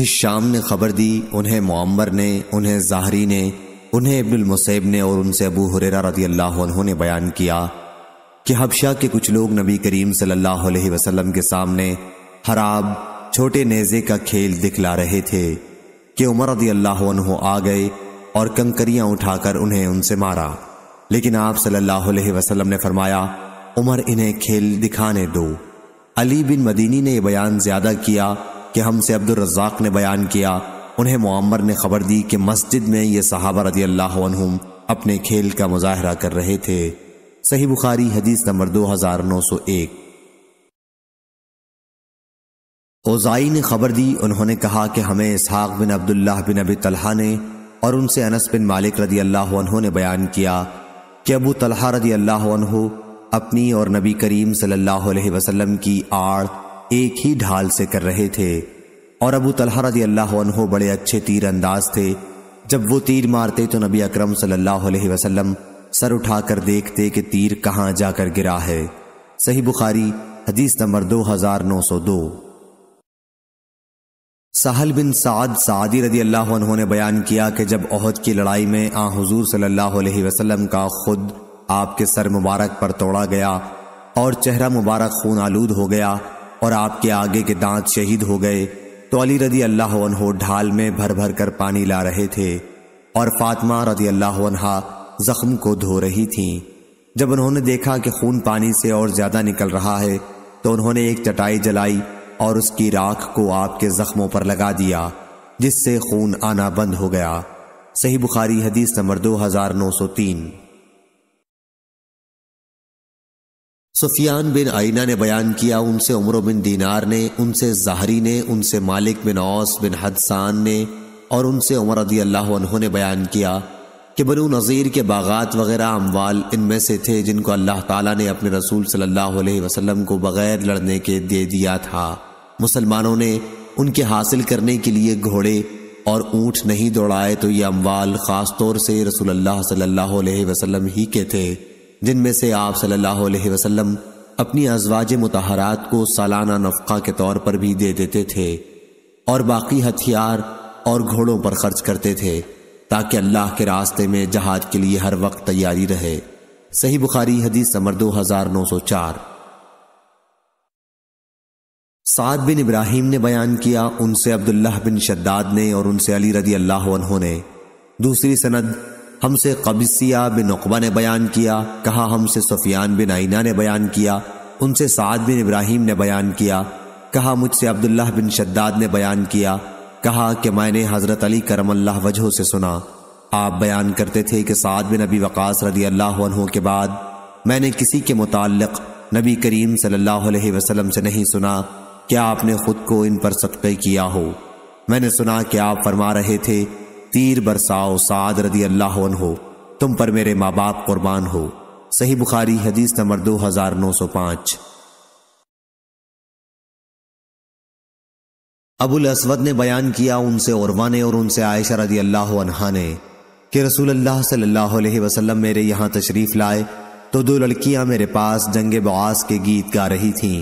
Hisham ने खबर दी उन्हें मोम्बर ने उन्हें ज़ाहरी ने उन्हें इब्नुलमसैब ने और उनसे अबू हुरेरा रदी अल्लाह ने बयान किया कि हबशा के कुछ लोग नबी करीम सल्लल्लाहु अलैहि वसल्लम के सामने हराब छोटे नेज़े का खेल दिखला रहे थे कि उमर रदी अल्लाह आ गए और कंकरियां उठाकर उन्हें उनसे मारा लेकिन आप सल्लल्लाहु अलैहि वसल्लम ने फरमाया उमर इन्हें खेल दिखाने दो अली बिन मदीनी ने यह बयान ज़्यादा किया कि हमसे अब्दुल रज़ाक ने बयान किया उन्हें मामर ने खबर दी कि मस्जिद में ये सहाबा रदी अल्लाह अपने खेल का मुजाहरा कर रहे थे सही बुखारी हदीस नंबर 2901 हज़ार नौ सौ एक ओजाई ने खबर दी उन्होंने कहा कि हमें इसहाक बिन अब्दुल्लाह बिन अबी तलहा ने और उनसे अनस बिन मालिक रदी अल्लाह ने बयान किया कि अबू तलहा रदी अल्लाह अपनी और नबी करीम सल्लल्लाहु अलैहि वसल्लम की आड़ एक ही ढाल से कर रहे थे और अबू तलहा रजी अल्लाह अनहो बड़े अच्छे तीर अंदाज थे जब वो तीर मारते तो नबी अक्रम सल्लाम अलैहि वसल्लम सर उठाकर देखते कि तीर कहाँ जाकर गिरा है सही बुखारी हदीस नंबर दो हजार नौ सौ दो साहल बिन साद सादी रदी अल्लाह उन्होंने बयान किया कि जब ओहद की लड़ाई में आ हजूर सल्लल्लाहु अलैहि वसल्लम का खुद आपके सर मुबारक पर तोड़ा गया और चेहरा मुबारक खून आलूद हो गया और आपके आगे के दांत शहीद हो गए तो अली रदी अल्लाह ढाल में भर भर कर पानी ला रहे थे और फातिमा रदी अल्लाह जख्म को धो रही थी जब उन्होंने देखा कि खून पानी से और ज्यादा निकल रहा है तो उन्होंने एक चटाई जलाई और उसकी राख को आपके जख्मों पर लगा दिया जिससे खून आना बंद हो गया सही बुखारी हदीस नंबर दो हजार नौ सौ तीन सुफियान बिन आइना ने बयान किया उनसे उम्र बिन दीनार ने उनसे जहरी ने उनसे मालिक बिन औस बिन हदसान ने और उनसे उमर रदी अल्लाह ने बयान किया कि बनु नज़ीर के बागात वगैरह अमवाल इनमें से थे जिनको अल्लाह ताला ने अपने रसूल सल्लल्लाहु अलैहि वसल्लम को बग़ैर लड़ने के दे दिया था मुसलमानों ने उनके हासिल करने के लिए घोड़े और ऊँट नहीं दौड़ाए तो ये अमवाल ख़ास तौर से रसूल अल्लाह सल्लल्लाहु अलैहि वसल्लम ही के थे जिनमें से आप सल्लल्लाहु अलैहि वसल्लम अपनी अजवाज मतहरात को सालाना नफका के तौर पर भी दे देते थे और बाकी हथियार और घोड़ों पर खर्च करते थे ताकि अल्लाह के रास्ते में जहाज के लिए हर वक्त तैयारी रहे सही बुखारी हदीस समर दो हजार नौ सौ चार साद बिन इब्राहिम ने बयान किया उनसे अब्दुल्लाह बिन शद्दाद ने और उनसे अली रदी अल्लाह ने दूसरी सनद हमसे कबिसिया बिन उकबा ने बयान किया कहा हमसे सुफियान बिन आइना ने बयान किया उनसे साद बिन इब्राहिम ने बयान किया कहा मुझसे अब्दुल्लाह बिन शद्दाद ने बयान किया कहा कि मैंने हज़रत अली अल्लाह वजहों से सुना आप बयान करते थे कि साद बिन नबी वक़ास रदी अल्लाह के बाद मैंने किसी के मुतक़ नबी करीम सल्लल्लाहु अलैहि वसल्लम से नहीं सुना क्या आपने खुद को इन पर सदक़े किया हो मैंने सुना कि आप फरमा रहे थे तीर बरसाओ साद रदी अल्लाह हो तुम पर मेरे माँ बाप कुर्बान हो सही बुखारी हदीस नंबर दो हजार नौ सौ पांच अबुल असवद ने बयान किया उनसे औरवा ने और उनसे आयशा रदी अल्लाह अनहा ने कि रसूल अल्लाह सल्लल्लाहु अलैहि वसल्लम मेरे यहाँ तशरीफ लाए तो दो लड़कियां मेरे पास जंग बआस के गीत गा रही थीं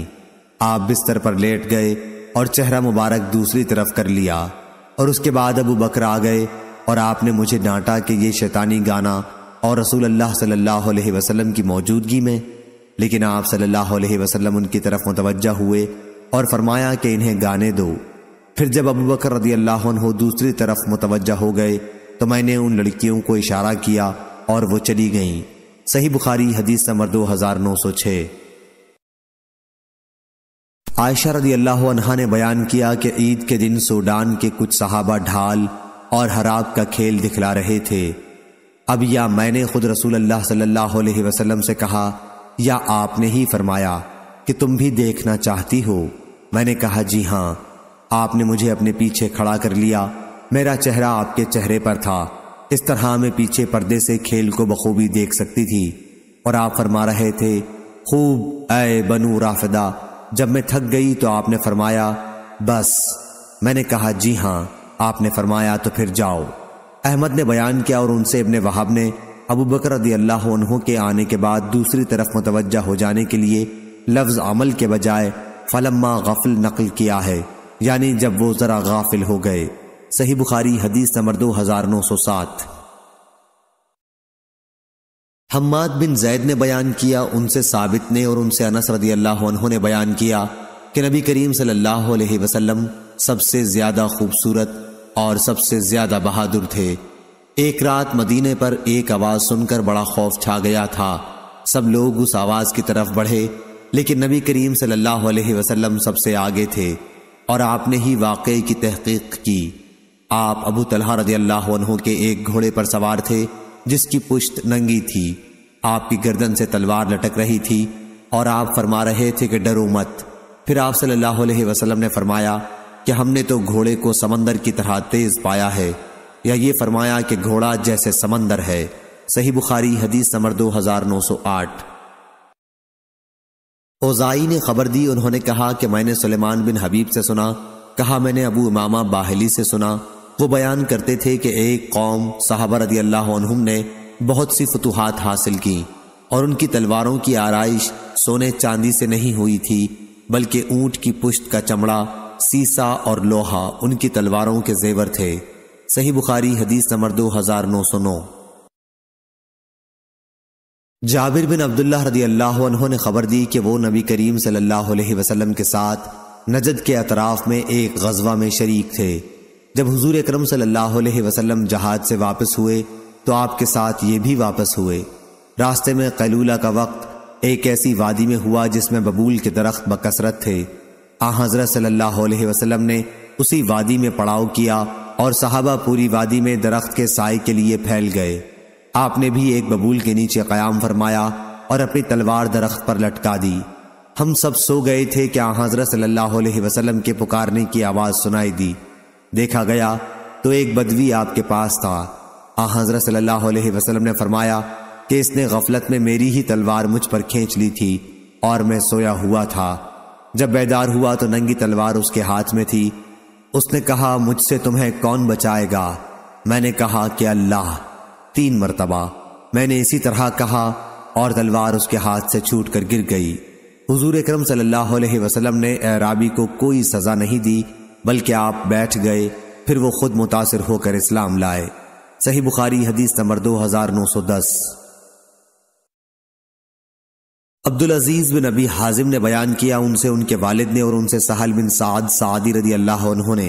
आप बिस्तर पर लेट गए और चेहरा मुबारक दूसरी तरफ कर लिया और उसके बाद अबू बकर आ गए और आपने मुझे डांटा कि ये शैतानी गाना और रसूल अल्लाह सल्लल्लाहु अलैहि वसल्लम की मौजूदगी में लेकिन आप सल्लल्लाहु अलैहि वसल्लम उनकी तरफ मुतवजह हुए और फरमाया कि इन्हें गाने दो फिर जब अबू बकर रदी अल्लाह दूसरी तरफ मुतवजह हो गए तो मैंने उन लड़कियों को इशारा किया और वो चली गईं सही बुखारी हदीस नंबर दो हज़ार नौ सौ छः आयशा रदी अल्लाह अनहा ने बयान किया कि ईद के दिन सूडान के कुछ सहाबा ढाल और हराब का खेल दिखला रहे थे अब या मैंने खुद रसूल अल्लाह सल्लल्लाहु अलैहि वसल्लम से कहा या आपने ही फरमाया कि तुम भी देखना चाहती हो मैंने कहा जी हाँ आपने मुझे अपने पीछे खड़ा कर लिया मेरा चेहरा आपके चेहरे पर था इस तरह मैं पीछे पर्दे से खेल को बखूबी देख सकती थी और आप फरमा रहे थे खूब अय बनु राफदा जब मैं थक गई तो आपने फरमाया बस मैंने कहा जी हाँ आपने फरमाया तो फिर जाओ अहमद ने बयान किया और उनसे इबन वहाब ने अबू बकर के आने के बाद दूसरी तरफ मुतवजा हो जाने के लिए लफ्ज़ अमल के बजाय फलम्मा गफल नकल किया है यानी जब वो ज़रा गाफिल हो गए सही बुखारी हदीस नंबर दो हज़ार नौ सौ सात हम्माद बिन जैद ने बयान किया उनसे साबित ने और उनसे अनस रदी अल्लाह ने बयान किया कि नबी करीम सल्लल्लाहु अलैहि वसल्लम सबसे ज़्यादा खूबसूरत और सबसे ज़्यादा बहादुर थे एक रात मदीने पर एक आवाज़ सुनकर बड़ा खौफ छा गया था सब लोग उस आवाज़ की तरफ बढ़े लेकिन नबी करीम सल्लल्लाहु अलैहि वसल्लम सबसे आगे थे और आपने ही वाकई की तहकीक की आप अबू तलहा रदी अल्लाह के एक घोड़े पर सवार थे जिसकी पुश्त नंगी थी आपकी गर्दन से तलवार लटक रही थी और आप फरमा रहे थे कि डरो मत फिर आप सल्लल्लाहु अलैहि वसल्लम ने फरमाया कि हमने तो घोड़े को समंदर की तरह तेज पाया है या ये फरमाया कि घोड़ा जैसे समंदर है सही बुखारी हदीस नंबर दो हजार नौ सौ आठ ओजाई ने खबर दी उन्होंने कहा कि मैंने सुलेमान बिन हबीब से सुना कहा मैंने अबू इमामा बाहली से सुना वो बयान करते थे कि एक कौम साहबा रदी अल्लाह ने बहुत सी फतूहत हासिल की और उनकी तलवारों की आरइश सोने चांदी से नहीं हुई थी बल्कि ऊंट की पुश्त का चमड़ा सीसा और लोहा उनकी तलवारों के जेवर थे सही बुखारी हदीस नंबर दो हजार नौ सौ नौ जाबिर बिन अब्दुल्ला रदी अल्लाह ने खबर दी कि वो नबी करीम सल्लल्लाहु अलैहि वसल्लम के साथ नजद के अतराफ़ में एक गजवा में शरीक थे जब हुजूर अकरम सल्लल्लाहु अलैहि वसल्लम जहाज से वापस हुए तो आपके साथ ये भी वापस हुए रास्ते में कैलूला का वक्त एक ऐसी वादी में हुआ जिसमें बबूल के दरख्त बकसरत थे आ हजरत सल्लल्लाहु अलैहि वसल्लम ने उसी वादी में पड़ाव किया और साहबा पूरी वादी में दरख्त के साय के लिए फैल गए आपने भी एक बबूल के नीचे क्याम फरमाया और अपनी तलवार दरख्त पर लटका दी हम सब सो गए थे कि आ हजरत सल्लल्लाहु अलैहि वसल्लम के पुकारने की आवाज़ सुनाई दी देखा गया तो एक बदवी आपके पास था आ हाँ, हजरत सल्लल्लाहु अलैहि वसल्लम ने फरमाया कि इसने गफलत में मेरी ही तलवार मुझ पर खींच ली थी और मैं सोया हुआ था जब बेदार हुआ तो नंगी तलवार उसके हाथ में थी उसने कहा मुझसे तुम्हें कौन बचाएगा मैंने कहा कि अल्लाह तीन मरतबा मैंने इसी तरह कहा और तलवार उसके हाथ से छूट कर गिर गई हुजूर अक्रम सल्लल्लाहु अलैहि वसल्लम ने अराबी को कोई सज़ा नहीं दी बल्कि आप बैठ गए फिर वो खुद मुतासर होकर इस्लाम लाए सही बुखारी हदीस नंबर दो हजार नौ सौ दस अब्दुल अजीज बिन अबी हाजिम ने बयान किया उनसे उनके वालिद ने और उनसे सहल बिन साद सादी रदी अल्लाह उन्होंने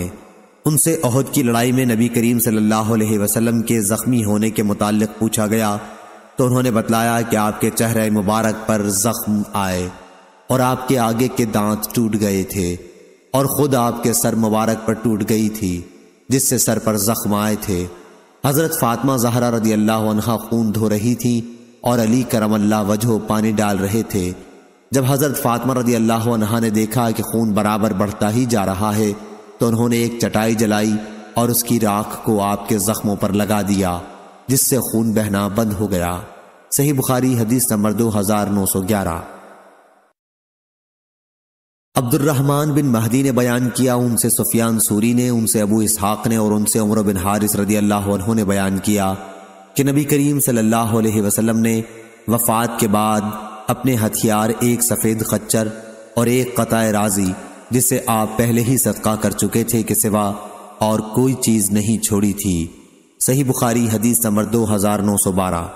उनसे अहद की लड़ाई में नबी करीम सल्लल्लाहु अलैहि वसल्लम के ज़ख्मी होने के मुतालिक पूछा गया तो उन्होंने बतलाया कि आपके चेहरे मुबारक पर ज़ख्म आए और आपके आगे के दांत टूट गए थे और खुद आपके सर मुबारक पर टूट गई थी जिससे सर पर जख्म आए थे हजरत फातमा जहरा रदी अल्लाह खून धो रही थी और अली करम अल्लाह वजह पानी डाल रहे थे जब हजरत फातमा रदी अल्लाह ने देखा कि खून बराबर बढ़ता ही जा रहा है तो उन्होंने एक चटाई जलाई और उसकी राख को आपके जख्मों पर लगा दिया जिससे खून बहना बंद हो गया सही बुखारी हदीस नंबर दो हजार नौ सौ ग्यारह अब्दुलरहमान बिन महदी ने बयान किया उनसे सुफियान सूरी ने उनसे अबू इसहाक ने और उनसे उमर बिन हारिस रदी अल्लाह ने बयान किया कि नबी करीम सल्लल्लाहु अलैहि वसल्लम ने वफात के बाद अपने हथियार एक सफ़ेद खच्चर और एक कता राजी जिसे आप पहले ही सदका कर चुके थे कि सिवा और कोई चीज़ नहीं छोड़ी थी सही बुखारी हदीस नंबर दो हज़ार नौ सौ बारह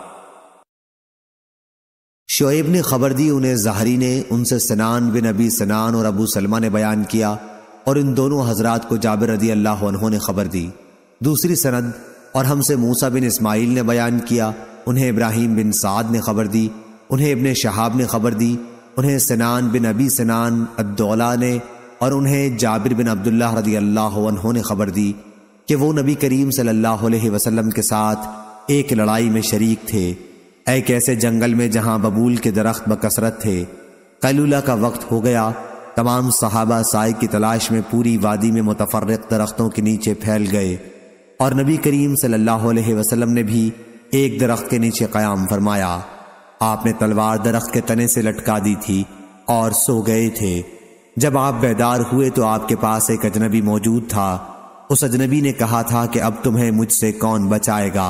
शोएब ने खबर दी उन्हें जहरी ने उनसे सनान बिन अबी सनान और अबू सलमा ने बयान किया और इन दोनों हजरात को जाबिर रदी अल्लाह ने खबर दी दूसरी सनद और हमसे मूसा बिन इस्माइल ने बयान किया उन्हें इब्राहिम बिन साद ने खबर दी उन्हें इब्ने शहाब ने खबर दी उन्हें सनान बिन अबी सनान अद्दौला ने और उन्हें जाबिर बिन अब्दुल्ला रदी अल्लाह ने खबर दी कि वो नबी करीम सल्लल्लाहु अलैहि वसल्लम के साथ एक लड़ाई में शरीक थे एक ऐसे जंगल में जहां बबूल के दरख्त बकसरत थे कैलूला का वक्त हो गया तमाम सहाबा साय की तलाश में पूरी वादी में मुतफर दरख्तों के नीचे फैल गए और नबी करीम सल्लल्लाहु अलैहि वसल्लम ने भी एक दरख्त के नीचे क़याम फरमाया आपने तलवार दरख्त के तने से लटका दी थी और सो गए थे जब आप बेदार हुए तो आपके पास एक अजनबी मौजूद था उस अजनबी ने कहा था कि अब तुम्हें मुझसे कौन बचाएगा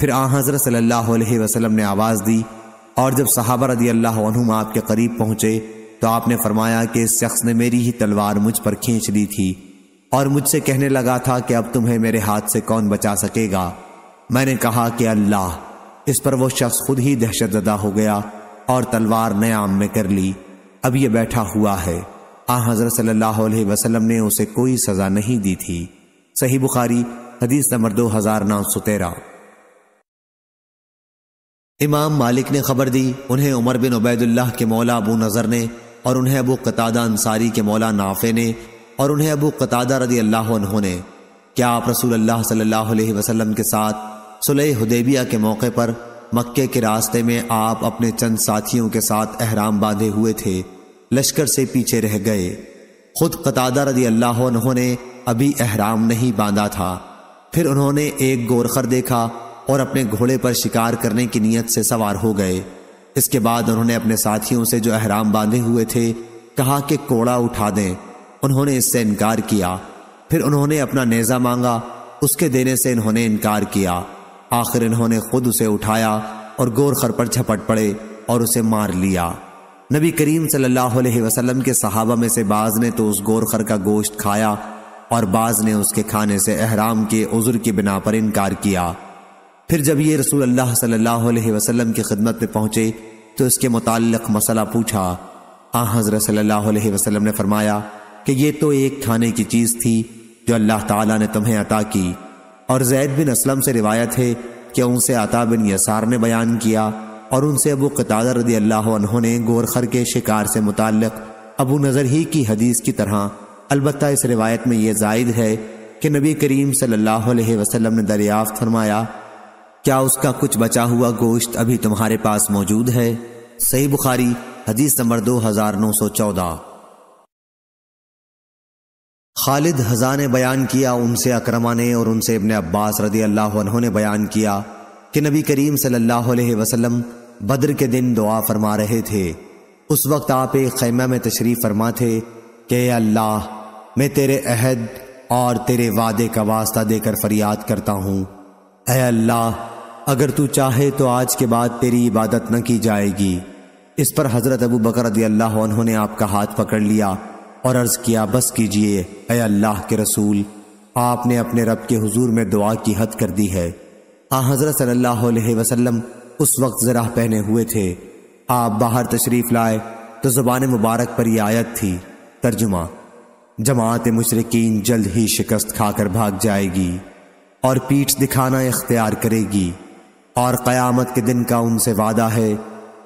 फिर आ हज़रत सल्लल्लाहु अलैहि वसल्लम ने आवाज़ दी और जब सहाबा रदी अल्लाह आपके करीब पहुंचे तो आपने फरमाया कि इस शख्स ने मेरी ही तलवार मुझ पर खींच ली थी और मुझसे कहने लगा था कि अब तुम्हें मेरे हाथ से कौन बचा सकेगा मैंने कहा कि अल्लाह इस पर वो शख्स खुद ही जदा हो गया और तलवार नयाम में कर ली अब यह बैठा हुआ है आ हजरत सल्लाह वसलम ने उसे कोई सजा नहीं दी थी सही बुखारी हदीस नंबर दो हजार नौ सौ तेरह इमाम मालिक ने खबर दी उन्हें उमर बिन उबैदुल्लाह के मौला अबू नज़र ने और उन्हें अबू कतादा अंसारी के मौला नाफे ने और उन्हें अबू कतादा रदी अल्लाह ने क्या आप रसूल अल्लाह सल्लल्लाहु अलैहि वसल्लम के साथ सुलह हुदैबिया के मौके पर मक्के के रास्ते में आप अपने चंद साथियों के साथ अहराम बांधे हुए थे लश्कर से पीछे रह गए खुद कतादा रदी अल्लाह ने अभी अहराम नहीं बांधा था फिर उन्होंने एक गोरखर देखा और अपने घोड़े पर शिकार करने की नीयत से सवार हो गए इसके बाद उन्होंने अपने साथियों से जो अहराम बांधे हुए थे कहा कि कोड़ा उठा दें उन्होंने इससे इनकार किया फिर उन्होंने अपना नेज़ा मांगा उसके देने से इन्होंने इनकार किया आखिर इन्होंने खुद उसे उठाया और गोरखर पर झपट पड़े और उसे मार लिया नबी करीम सल्लल्लाहु अलैहि वसल्लम के सहाबा में से बाज ने तो उस गोरखर का गोश्त खाया और बाज ने उसके खाने से अहराम के उजुर की बिना पर इनकार किया फिर जब ये रसूल अल्लाह सल्लल्लाहु अलैहि वसल्लम की खिदमत में पहुंचे तो इसके मुतक मसला पूछा हाँ हजरत सल्लल्लाहु अलैहि वसल्लम ने फरमाया कि ये तो एक खाने की चीज़ थी जो अल्लाह ताला ने तुम्हें अता की और जैद बिन असलम से रिवायत है कि उनसे अता बिन यसार ने बयान किया और उनसे अबू कतादा रदी अल्लाह ने गोरखर के शिकार से मुतक अबू नज़र ही की हदीस की तरह अलबत् इस रिवायत में यह जायद है कि नबी करीम सल्लल्लाहु अलैहि वसल्लम ने दरियाफ्त फरमाया क्या उसका कुछ बचा हुआ गोश्त अभी तुम्हारे पास मौजूद है सही बुखारी हदीस नंबर दो हजार नौ सौ चौदह खालिद हजा ने बयान किया उनसे अक्रमा ने और उनसे इबन अब्बास रदी अल्लाह ने बयान किया कि नबी करीम सल्लल्लाहु अलैहि वसल्लम बद्र के दिन दुआ फरमा रहे थे उस वक्त आप एक खैमा में तशरीफ फरमा थे कि अल्लाह मैं तेरे अहद और तेरे वादे का वास्ता देकर फरियाद करता हूँ अल्लाह अगर तू चाहे तो आज के बाद तेरी इबादत न की जाएगी इस पर हज़रत अबू बकर ने आपका हाथ पकड़ लिया और अर्ज़ किया बस कीजिए अय अल्लाह के रसूल आपने अपने रब के हुजूर में दुआ की हद कर दी है आ हज़रत सल्लल्लाहु अलैहि वसल्लम उस वक्त ज़रा पहने हुए थे आप बाहर तशरीफ़ लाए तो ज़ुबान मुबारक पर यह आयत थी तर्जुमा जमात मुशरकिन जल्द ही शिकस्त खाकर भाग जाएगी और पीठ दिखाना इख्तियार करेगी और क़यामत के दिन का उनसे वादा है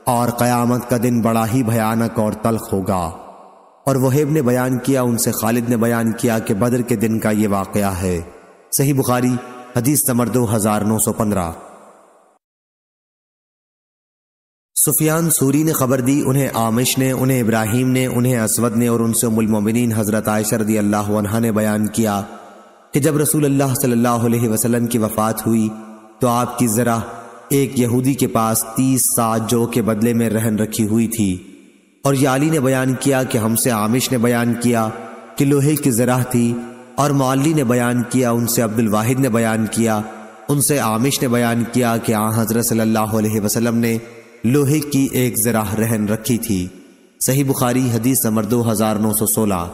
और क़यामत का दिन बड़ा ही भयानक और तलख होगा और वहेब ने बयान किया उनसे खालिद ने बयान किया कि बदर के दिन का ये वाकया है सही बुखारी हदीस नंबर दो हज़ार नौ सौ पंद्रह सुफियान सूरी ने खबर दी उन्हें आमिश ने उन्हें इब्राहिम ने उन्हें असवद ने और उनसे मुलमोमिन हज़रत दी अल्लाह ने बयान किया कि जब रसूल अल्लाह सल्लल्लाहु अलैहि वसल्लम की वफ़ात हुई तो आपकी ज़रा एक यहूदी के पास तीस सात जो के बदले में रहन रखी हुई थी और याली ने बयान किया कि हमसे आमिश ने बयान किया कि लोहे की जराह थी और मौली ने बयान किया उनसे अब्दुल वाहिद ने बयान किया उनसे आमिश ने बयान किया कि आ हजरत सल्लल्लाहु अलैहि वसल्लम ने लोहे की एक जराह रहन रखी थी सही बुखारी हदीस नंबर दो हजार नौ सौ सोलह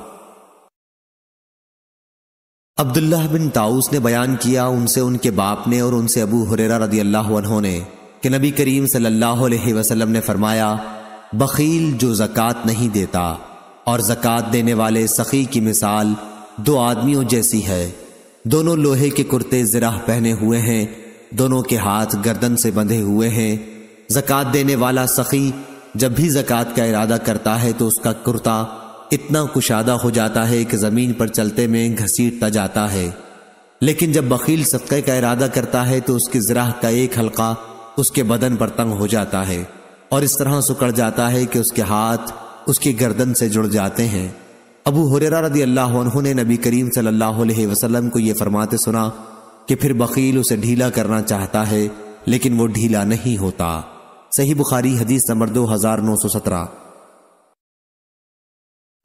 अब्दुल्ला बिन ताउस ने बयान किया उनसे उनके बाप ने और उनसे अबू हुरेरा रदी अल्लाह ने कि नबी करीम सल्लल्लाहु अलैहि वसल्लम ने फरमाया बकील जो जक़ात नहीं देता और जक़ात देने वाले सखी की मिसाल दो आदमियों जैसी है दोनों लोहे के कुर्ते ज़राह पहने हुए हैं दोनों के हाथ गर्दन से बंधे हुए हैं जक़ात देने वाला सखी जब भी जक़ात का इरादा करता है तो उसका कुर्ता इतना कुशादा हो जाता है कि ज़मीन पर चलते में घसीटता जाता है लेकिन जब बकील सबके का इरादा करता है तो उसकी ज़राह का एक हल्का उसके बदन पर तंग हो जाता है और इस तरह सुकड़ जाता है कि उसके हाथ उसकी गर्दन से जुड़ जाते हैं अबू हुरेरा रदी अल्लाह ने नबी करीम सल्लल्लाहु अलैहि वसल्लम को यह फरमाते सुना कि फिर बकील उसे ढीला करना चाहता है लेकिन वो ढीला नहीं होता सही बुखारी हदीस नंबर दो हजार नौ सौ सत्रह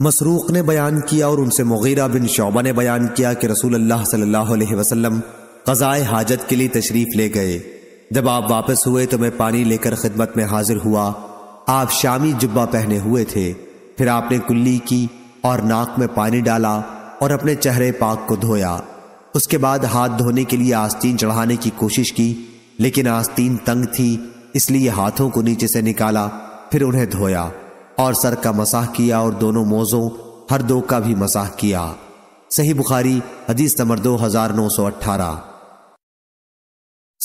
मसरूक ने बयान किया और उनसे मुगीरा बिन शोबा ने बयान किया कि रसूल अल्लाह सल्लल्लाहु अलैहि वसल्लम गजाए हाजत के लिए तशरीफ़ ले गए जब आप वापस हुए तो मैं पानी लेकर खिदमत में हाजिर हुआ आप शामी जुब्बा पहने हुए थे फिर आपने कुल्ली की और नाक में पानी डाला और अपने चेहरे पाक को धोया उसके बाद हाथ धोने के लिए आस्तीन चढ़ाने की कोशिश की लेकिन आस्तीन तंग थी इसलिए हाथों को नीचे से निकाला फिर उन्हें धोया और सर का मसाह किया और दोनों मोज़ों हर दो का भी मसाह किया सही बुखारी हदीस नंबर दो हजार नौ सौ अट्ठारह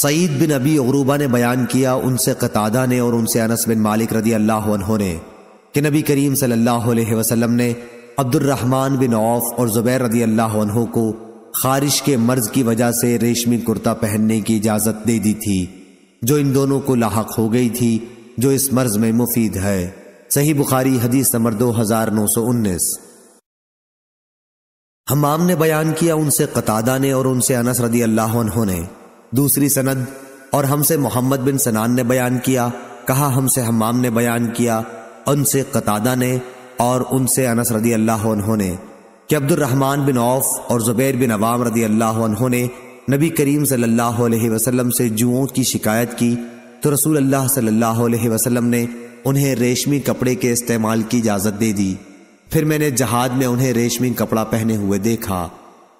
सईद बिन अबी अरूबा ने बयान किया उनसे कतादा ने और उनसे अनस बिन मालिक रदी अल्लाह ने कि नबी करीम सल्लल्लाहु अलैहि वसल्लम ने अब्दुलरहमान बिन औफ और जुबैर रदी अल्लाह को खारिश के मर्ज की वजह से रेशमी कुर्ता पहनने की इजाज़त दे दी थी जो इन दोनों को लाक हो गई थी जो इस मर्ज में मुफीद है सही बुखारी हदीस नंबर दो हजार नौ सौ उन्नीस हमाम ने बयान किया उनसे कतादा ने और उनसे अनस रदी अल्लाह ने दूसरी सनद और हमसे मोहम्मद बिन सनान ने बयान किया कहा हमसे हमाम ने बयान किया उनसे कतादा ने और उनसे अनस रदी अल्लाह ने कि अब्दुलरहमान बिन औफ और ज़ुबैर बिन अवाम रदी अल्लाह ने नबी करीम सल्लल्लाहु अलैहि वसल्लम से जुओं की शिकायत की तो रसूल अल्लाह सल्लल्लाहु अलैहि वसल्लम ने उन्हें रेशमी कपड़े के इस्तेमाल की इजाज़त दे दी फिर मैंने जहाज में उन्हें रेशमी कपड़ा पहने हुए देखा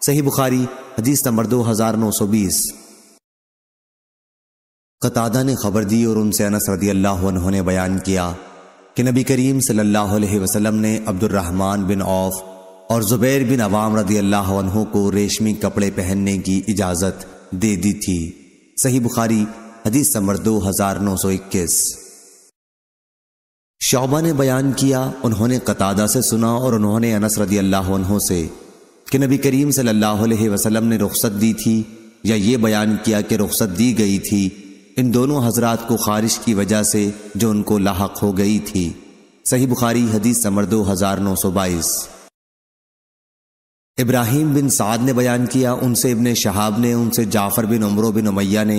सही बुखारी हदीस नंबर दो हजार नौ सौ बीस कतादा ने खबर दी और उनसे अनस रदी अल्लाह ने बयान किया कि नबी करीम सल्लल्लाहु अलैहि वसल्लम ने अब्दुलरहमान बिन औफ और ज़ुबैर बिन अवाम रदी अल्लाह को रेशमी कपड़े पहनने की इजाज़त दे दी थी सही बुखारी हदीस नंबर दो हजार नौ सौ इक्कीस शौबा ने बयान किया उन्होंने कतादा से सुना और उन्होंने अनस रदी अल्लाह से कि नबी करीम सल्लल्लाहु अलैहि वसल्लम ने रुख्सत दी थी या ये बयान किया कि रुख्सत दी गई थी इन दोनों हजरात को खारिश की वजह से जो उनको लाक हो गई थी सही बुखारी हदीस समर दो हज़ार नौ सौ बाईस इब्राहिम बिन साद ने बयान किया उनसे इबन शहाब ने उनसे जाफ़र बिन उमरों बिन उमैया ने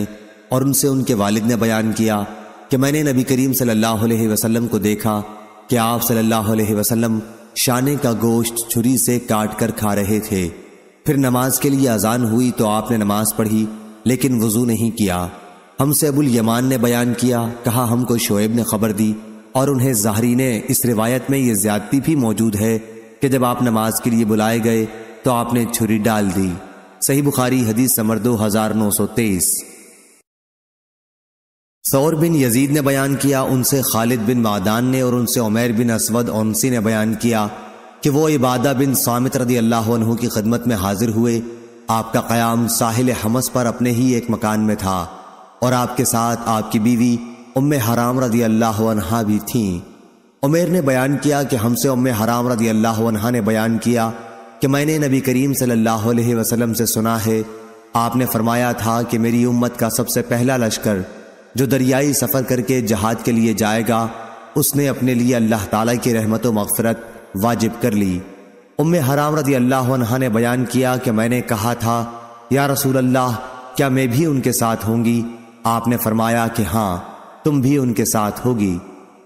और उनसे उनके वालिद ने बयान किया कि मैंने नबी करीम सल्लल्लाहु अलैहि वसल्लम को देखा कि आप सल्लल्लाहु अलैहि वसल्लम शाने का गोश्त छुरी से काट कर खा रहे थे फिर नमाज के लिए अजान हुई तो आपने नमाज पढ़ी लेकिन वजू नहीं किया हमसे अबुल यमान ने बयान किया कहा हमको शोएब ने खबर दी और उन्हें जहरी ने इस रिवायत में ये ज्यादती भी मौजूद है कि जब आप नमाज के लिए बुलाए गए तो आपने छुरी डाल दी सही बुखारी हदीस समर दो हजार नौ सौ तेईस सौर बिन यजीद ने बयान किया उनसे खालिद बिन मादान ने और उनसे उमेर बिन असवद ओनसी ने बयान किया कि वो इबादा बिन सामित रदी अल्लाह की खदमत में हाजिर हुए आपका क्याम साहिल हमस पर अपने ही एक मकान में था और आपके साथ आपकी बीवी उम हराम रदी अल्लाह भी थी उमेर ने बयान किया कि हमसे उम हराम रदी अल्लाह ने बयान किया कि मैंने नबी करीम सल्लल्लाहु अलैहि वसल्लम से सुना है आपने फरमाया था कि मेरी उम्मत का सबसे पहला लश्कर जो दरियाई सफ़र करके जहाज के लिए जाएगा उसने अपने लिए अल्लाह ताला की रहमत मगफरत वाजिब कर ली उम हराम रदी अल्लाह ने बयान किया कि मैंने कहा था या रसूल अल्लाह क्या मैं भी उनके साथ होंगी आपने फरमाया कि हाँ तुम भी उनके साथ होगी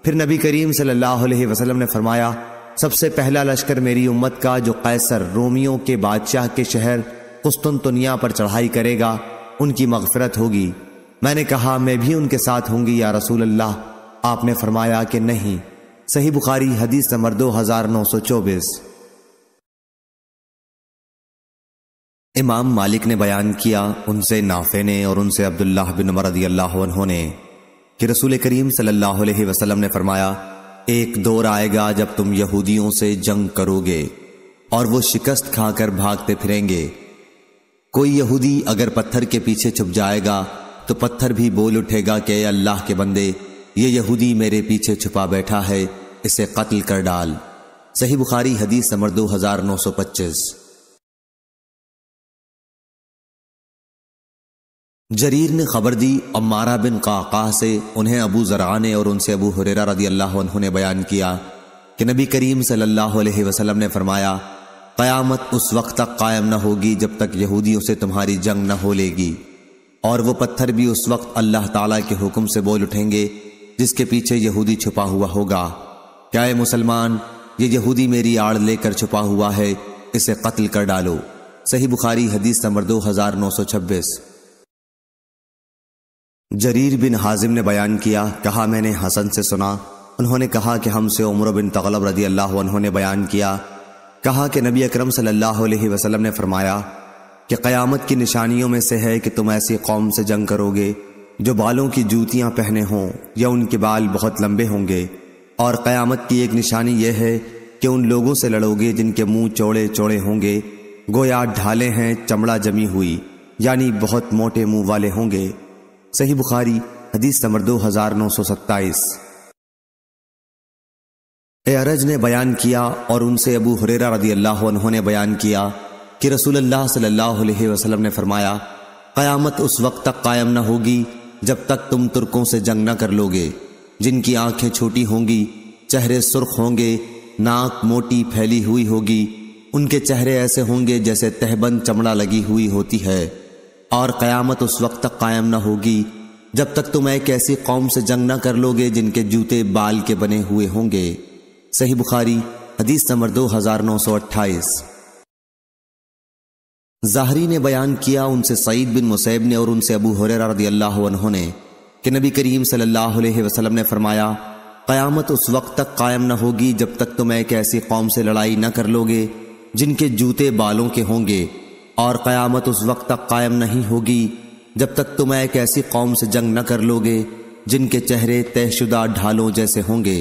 फिर नबी करीम सल्लल्लाहु अलैहि वसल्लम ने फरमाया सबसे पहला लश्कर मेरी उम्मत का जो कैसर रोमियो के बादशाह के शहर कुस्तुनतुनिया पर चढ़ाई करेगा उनकी मगफरत होगी मैंने कहा मैं भी उनके साथ होंगी या रसूल अल्लाह आपने फरमाया कि नहीं सही बुखारी हदीस नंबर दो हजार नौ सौ चौबीस इमाम मालिक ने बयान किया उनसे नाफे ने और उनसे अब्दुल्ला बिन उमर रदी अल्लाह ने कि रसूल करीम सल्लल्लाहु अलैहि वसल्लम ने फरमाया एक दौर आएगा जब तुम यहूदियों से जंग करोगे और वो शिकस्त खाकर भागते फिरेंगे कोई यहूदी अगर पत्थर के पीछे छुप जाएगा तो पत्थर भी बोल उठेगा कि अल्लाह के बंदे ये यहूदी मेरे पीछे छुपा बैठा है इसे कत्ल कर डाल सही बुखारी हदीस नंबर दो हजार नौ सौ पच्चीस जरीर ने खबर दी अम्मारा बिन काका से उन्हें अबू जरा ने और उनसे अबू हुरेरा रदी अल्लाह ने बयान किया कि नबी करीम सल्लल्लाहु अलैहि वसल्लम ने फरमाया क़यामत उस वक्त तक कायम न होगी जब तक यहूदियों से तुम्हारी जंग न हो लेगी और वो पत्थर भी उस वक्त अल्लाह ताला के हुक्म से बोल उठेंगे जिसके पीछे यहूदी छुपा हुआ होगा क्या ये मुसलमान ये यहूदी मेरी आड़ लेकर छुपा हुआ है इसे कत्ल कर डालो सही बुखारी हदीस नंबर दो हजार नौ सौ छब्बीस जरीर बिन हाजिम ने बयान किया कहा मैंने हसन से सुना उन्होंने कहा कि हमसे उम्र बिन तगलब रदी अल्लाह उन्होंने बयान किया कहा कि नबी अकरम सल्लल्लाहु अलैहि वसल्लम ने फरमाया कि क़यामत की निशानियों में से है कि तुम ऐसी कौम से जंग करोगे जो बालों की जूतियां पहने हों या उनके बाल बहुत लंबे होंगे और क़यामत की एक निशानी यह है कि उन लोगों से लड़ोगे जिनके मुंह चौड़े चौड़े होंगे गोया ढाले हैं चमड़ा जमी हुई यानी बहुत मोटे मुंह वाले होंगे सही बुखारी हदीस नंबर दो हजार नौ सौ सत्ताईस एरज ने बयान किया और उनसे अबू हुरेरा रदी अल्लाह उन्होंने बयान किया कि रसूलुल्लाह सल्लल्लाहु अलैहि वसल्लम ने फरमाया क़यामत उस वक्त तक कायम न होगी जब तक तुम तुर्कों से जंग न कर लोगे जिनकी आंखें छोटी होंगी चेहरे सुर्ख होंगे नाक मोटी फैली हुई होगी उनके चेहरे ऐसे होंगे जैसे तहबंद चमड़ा लगी हुई होती है और क़यामत उस वक्त तक कायम न होगी जब तक तुम एक ऐसी कौम से जंग न कर लोगे जिनके जूते बाल के बने हुए होंगे सही बुखारी हदीस नंबर दो हजार नौ सौ अट्ठाईस जाहरी ने बयान किया उनसे सईद बिन मुसैब ने और उनसे अबू हुररा रदी अल्लाह ने कि नबी करीम सल्लल्लाहु अलैहि वसल्लम ने फरमाया क़यामत उस वक्त तक कायम न होगी जब तक तुम एक ऐसी कौम से लड़ाई न कर लोगे जिनके जूते बालों के होंगे और क़यामत उस वक्त तक कायम नहीं होगी जब तक तुम एक ऐसी कौम से जंग न कर लोगे जिनके चेहरे तयशुदा ढालों जैसे होंगे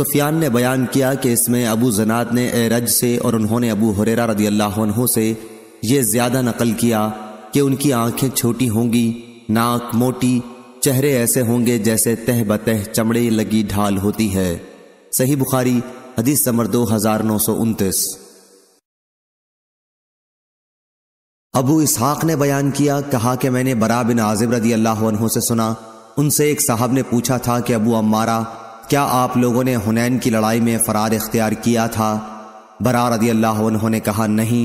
सुफियान ने बयान किया कि इसमें अबू जनात ने एरज से और उन्होंने अबू हुररा रदी अल्लाह से ये ज्यादा नकल किया कि उनकी आंखें छोटी होंगी नाक मोटी चेहरे ऐसे होंगे जैसे तह बतह चमड़े लगी ढाल होती है सही बुखारी हदीस समर दो हजार नौ सौ उनतीस अबू इसहाक ने बयान किया कहा कि मैंने बरा बिन आजिब रदी अल्लाह से सुना उनसे एक साहब ने पूछा था कि अबू अम्मारा क्या आप लोगों ने हुनैन की लड़ाई में फरार इख्तियार किया था बरा रदी अल्लाह ने कहा नहीं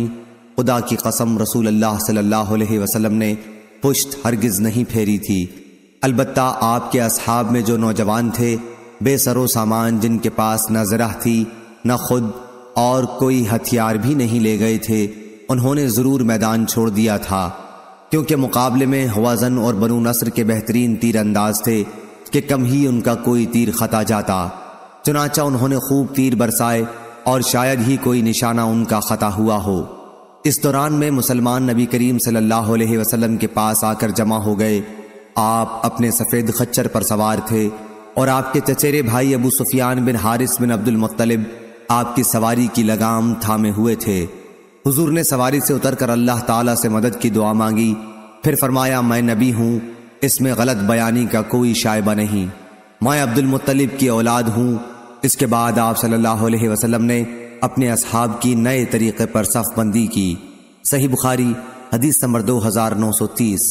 खुदा की कसम रसूल अल्लाह सल्लल्लाहु अलैहि वसल्लम ने पुश्त हरगिज़ नहीं फेरी थी अलबत् आपके असहाब में जो नौजवान थे बेसरो सामान जिनके पास न जरा थी न खुद और कोई हथियार भी नहीं ले गए थे उन्होंने ज़रूर मैदान छोड़ दिया था क्योंकि मुकाबले में हवाजन और बनु नसर के बेहतरीन तीर अंदाज थे कि कम ही उनका कोई तीर खता जाता चुनाचा उन्होंने खूब तीर बरसाए और शायद ही कोई निशाना उनका खता हुआ हो इस दौरान में मुसलमान नबी करीम सल्लल्लाहु अलैहि वसल्लम के पास आकर जमा हो गए आप अपने सफ़ेद खच्चर पर सवार थे और आपके चचेरे भाई अबू सुफियान बिन हारिस बिन अब्दुल मुत्तलिब आपकी सवारी की लगाम थामे हुए थे हुजूर ने सवारी से उतरकर अल्लाह ताला से मदद की दुआ मांगी फिर फरमाया मैं नबी हूँ इसमें गलत बयानी का कोई शायबा नहीं मैं अब्दुल मुत्तलिब की औलाद हूँ इसके बाद आप सल्लल्लाहु अलैहि वसल्लम ने अपने असहाब की नए तरीके पर सफबंदी की सही बुखारी हदीस नंबर दो हजार नौ सौ तीस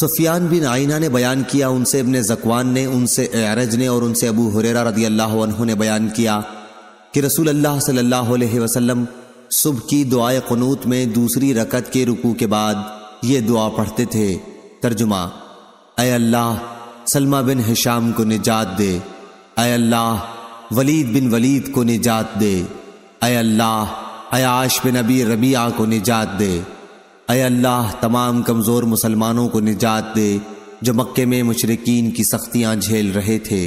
सुफियान बिन आइना ने बयान किया उनसे इबन जकवान ने उनसे एरज ने और उनसे अबू हुरेरा रदी अल्लाह ने बयान किया कि रसूल अल्लाह सल्लल्लाहु अलैहि वसल्लम सुबह की दुआए क़नूत में दूसरी रकत के रुकू के बाद ये दुआ पढ़ते थे तर्जुमा अय अल्लाह सलमा बिन हिशाम को निजात दे अय अल्लाह वलीद बिन वलीद को निजात दे अय अल्लाह अयाश बिन अबी रबिया को निजात दे अय अल्लाह तमाम कमज़ोर मुसलमानों को निजात दे जो मक्के में मुशरकिन की सख्तियाँ झेल रहे थे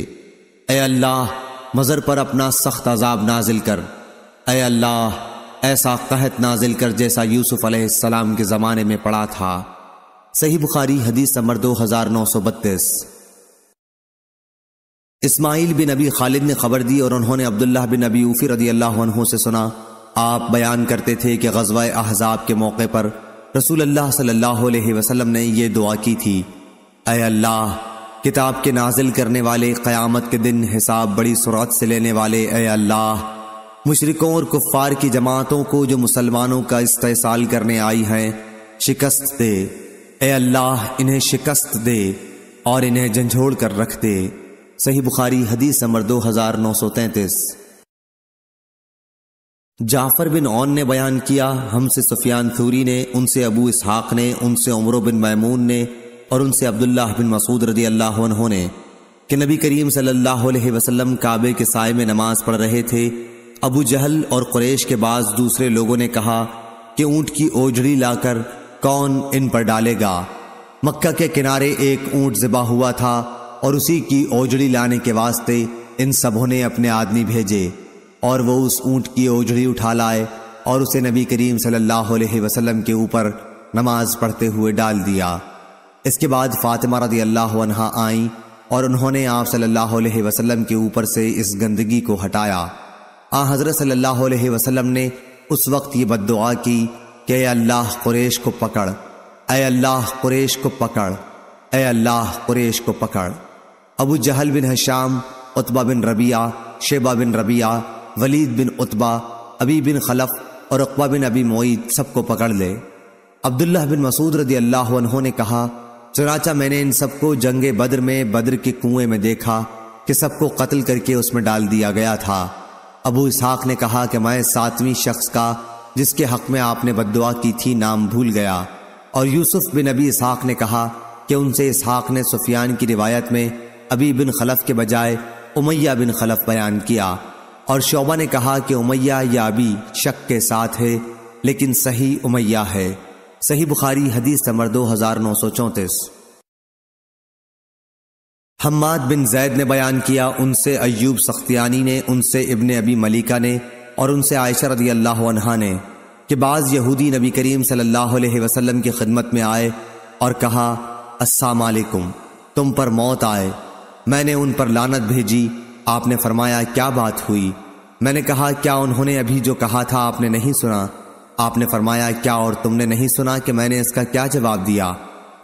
अय अल्लाह मज़र पर अपना सख्त अजाब नाजिल कर अय अल्लाह ऐसा कहत नाजिल कर जैसा यूसुफ़ अलैहिस्सलाम के ज़माने में पड़ा था सही बुखारी हदीस नंबर दो हज़ार नौ सौ बत्तीस इस्माइल बिन नबी खालिद ने खबर दी और उन्होंने अब्दुल्ला बिन नबी उफ़ी रदी अल्लाह से सुना आप बयान करते थे कि गजवा अहजाब के मौके पर रसूल अल्लाह सल्लल्लाहु अलैहि वसल्लम ने यह दुआ की थी अय अल्लाह किताब के नाजिल करने वाले क़यामत के दिन हिसाब बड़ी सुरत से लेने वाले अय अल्लाह मुशरकों और कुफ़ार की जमातों को जो मुसलमानों का इस्तेसाल करने आई हैं शिकस्त दे ए अल्लाह इन्हें शिकस्त दे और इन्हें झंझोड़ कर रख दे सही बुखारी हदीस नंबर दो हजार नौ सौ तैंतीस जाफर बिन ओन ने बयान किया हमसे सुफियान थूरी ने उनसे अबू इसहाक ने उनसे उमरो बिन मैमून ने और उनसे अब्दुल्ला बिन मसूद रजी अल्लाह ने कि नबी करीम सल्लल्लाहु अलैहि वसल्लम काबे के साय में नमाज पढ़ रहे थे अबू जहल और कुरैश के बाद दूसरे लोगों ने कहा कि ऊंट की ओझड़ी लाकर कौन इन पर डालेगा मक्का के किनारे एक ऊंट जिबा हुआ था और उसी की ओझड़ी लाने के वास्ते इन सबों ने अपने आदमी भेजे और वो उस ऊंट की ओझड़ी उठा लाए और उसे नबी करीम सल्लल्लाहु अलैहि वसल्लम के ऊपर नमाज पढ़ते हुए डाल दिया इसके बाद फातिमा रदी अल्लाह अनहा आईं और उन्होंने आप सल्लल्लाहु अलैहि वसल्लम के ऊपर से इस गंदगी को हटाया आ हज़रत सल्लल्लाहु अलैहि वसल्लम ने उस वक्त ये बददुआ की कि अल्लाह कुरेश को पकड़ अल्लाह कुरेश को पकड़ ए अल्लाह कुरेश को पकड़ अबू जहल बिन हशाम उतबा बिन रबिया शेबा बिन रबिया वलीद बिन उतबा अबी बिन खलफ और अकबा बिन अबी मोईद सबको पकड़ ले अब्दुल्ला बिन मसूद रदी अल्लाह उन्होंने कहा चुनाचा मैंने इन सबको जंग बद्र में बद्र के कुएं में देखा कि सबको कत्ल करके उसमें डाल दिया गया था अबू इसहाक ने कहा कि मैं सातवीं शख्स का जिसके हक में आपने बदुआ की थी नाम भूल गया और यूसुफ बिन अबी इसहाक ने कहा कि उनसे इसहाक ने सुफियान की रिवायत में अबी बिन खलफ के बजाय उमैया बिन खलफ बयान किया और शोबा ने कहा कि उमैया या अभी शक के साथ है लेकिन सही उमैया है सही बुखारी हदीस नंबर दो हजार नौ सौ चौंतीस हम्माद बिन जैद ने बयान किया उनसे अयूब सख्तियानी ने उनसे इबन अबी मलिका ने और उनसे आयशा रदी अल्लाह ने कि बाज़ यहूदी नबी करीम सल्लल्लाहु अलैहि वसल्लम की खिदमत में आए और कहा अस्सलाम वालेकुम तुम पर मौत आए मैंने उन पर लानत भेजी आपने फरमाया क्या बात हुई मैंने कहा क्या उन्होंने अभी जो कहा था आपने नहीं सुना आपने फरमाया क्या और तुमने नहीं सुना कि मैंने इसका क्या जवाब दिया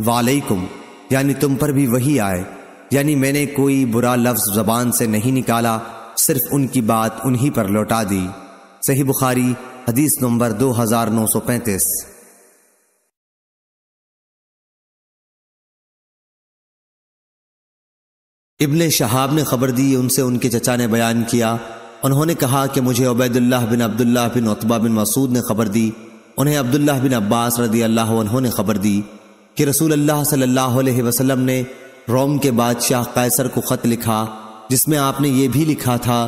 वालेकुम यानी तुम पर भी वही आए यानी मैंने कोई बुरा लफ्ज जबान से नहीं निकाला सिर्फ उनकी बात उन्हीं पर लौटा दी सही बुखारी हदीस नंबर दो हजार नौ सौ पैंतीस इबन शहाब ने खबर दी उनसे उनके चचा ने बयान किया उन्होंने कहा कि मुझे उबैदुल्लाह बिन अब्दुल्लाह बिन उतबा बिन मसूद ने खबर दी उन्हें अब्दुल्लाह बिन अब्बास रदी अल्लाह उन्होंने खबर दी कि रसूल अल्लाह सल्लल्लाहु अलैहि वसल्लम ने रोम के बादशाह कैसर को ख़त लिखा जिसमें आपने ये भी लिखा था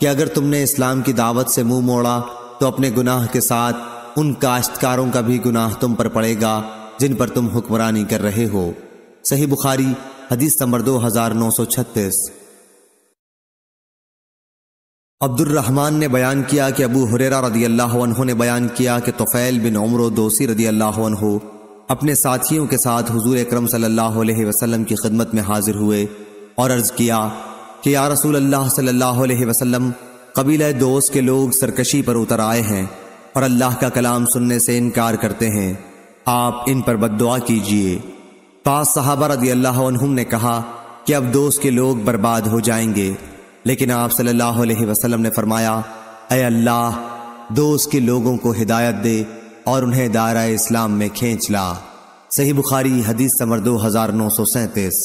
कि अगर तुमने इस्लाम की दावत से मुँह मोड़ा तो अपने गुनाह के साथ उन काश्तकारों का भी गुनाह तुम पर पड़ेगा जिन पर तुम हुक्मरानी कर रहे हो सही बुखारी हदीस नंबर दो हजार नौ सौ छत्तीस अब्दुलरहमान ने बयान किया कि अबू हुरेरा रदी अल्लाह ने बयान किया कि तोफ़ैल बिन उम्र दोसी रदी अल्लाह अपने साथियों के साथ हुजूर अकरम सल्लल्लाहु अलैहि वसल्लम की खिदमत में हाजिर हुए और अर्ज़ किया कि या रसूल अल्लाह सल्लल्लाहु अलैहि वसल्लम कबीला दोस्त के लोग सरकशी पर उतर आए हैं और अल्लाह का कलाम सुनने से इनकार करते हैं आप इन पर बद कीजिए पास साहबा रदी अल्लाह ने कहा कि अब दोस्त के लोग बर्बाद हो जाएंगे लेकिन आप सल्लल्लाहु अलैहि वसल्लम ने फरमाया अय अल्लाह दोस्त के लोगों को हिदायत दे और उन्हें दायरा इस्लाम में खींच ला सही बुखारी हदीस समर दो हजार नौ सौ सैंतीस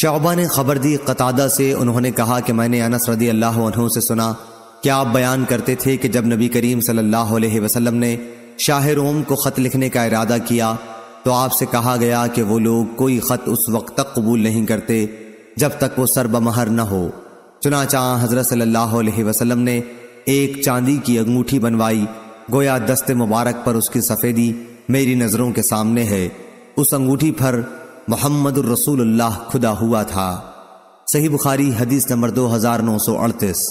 शोबा ने खबर दी कतादा से उन्होंने कहा कि मैंने अनस रदी अल्लाह से सुना क्या आप बयान करते थे कि जब नबी करीम सल्लल्लाहु अलैहि वसल्लम ने शाह रोम को ख़त लिखने का इरादा किया तो आपसे कहा गया कि वो लोग कोई ख़त उस वक्त तक कबूल नहीं करते जब तक वो सरबमहर न हो चुनाचा हज़रत सल्लाम ने एक चांदी की अंगूठी बनवाई गोया दस्ते मुबारक पर उसकी सफ़ेदी मेरी नज़रों के सामने है उस अंगूठी पर मोहम्मद खुदा हुआ था सही बुखारी हदीस नंबर दो हज़ार नौ सौ अड़तीस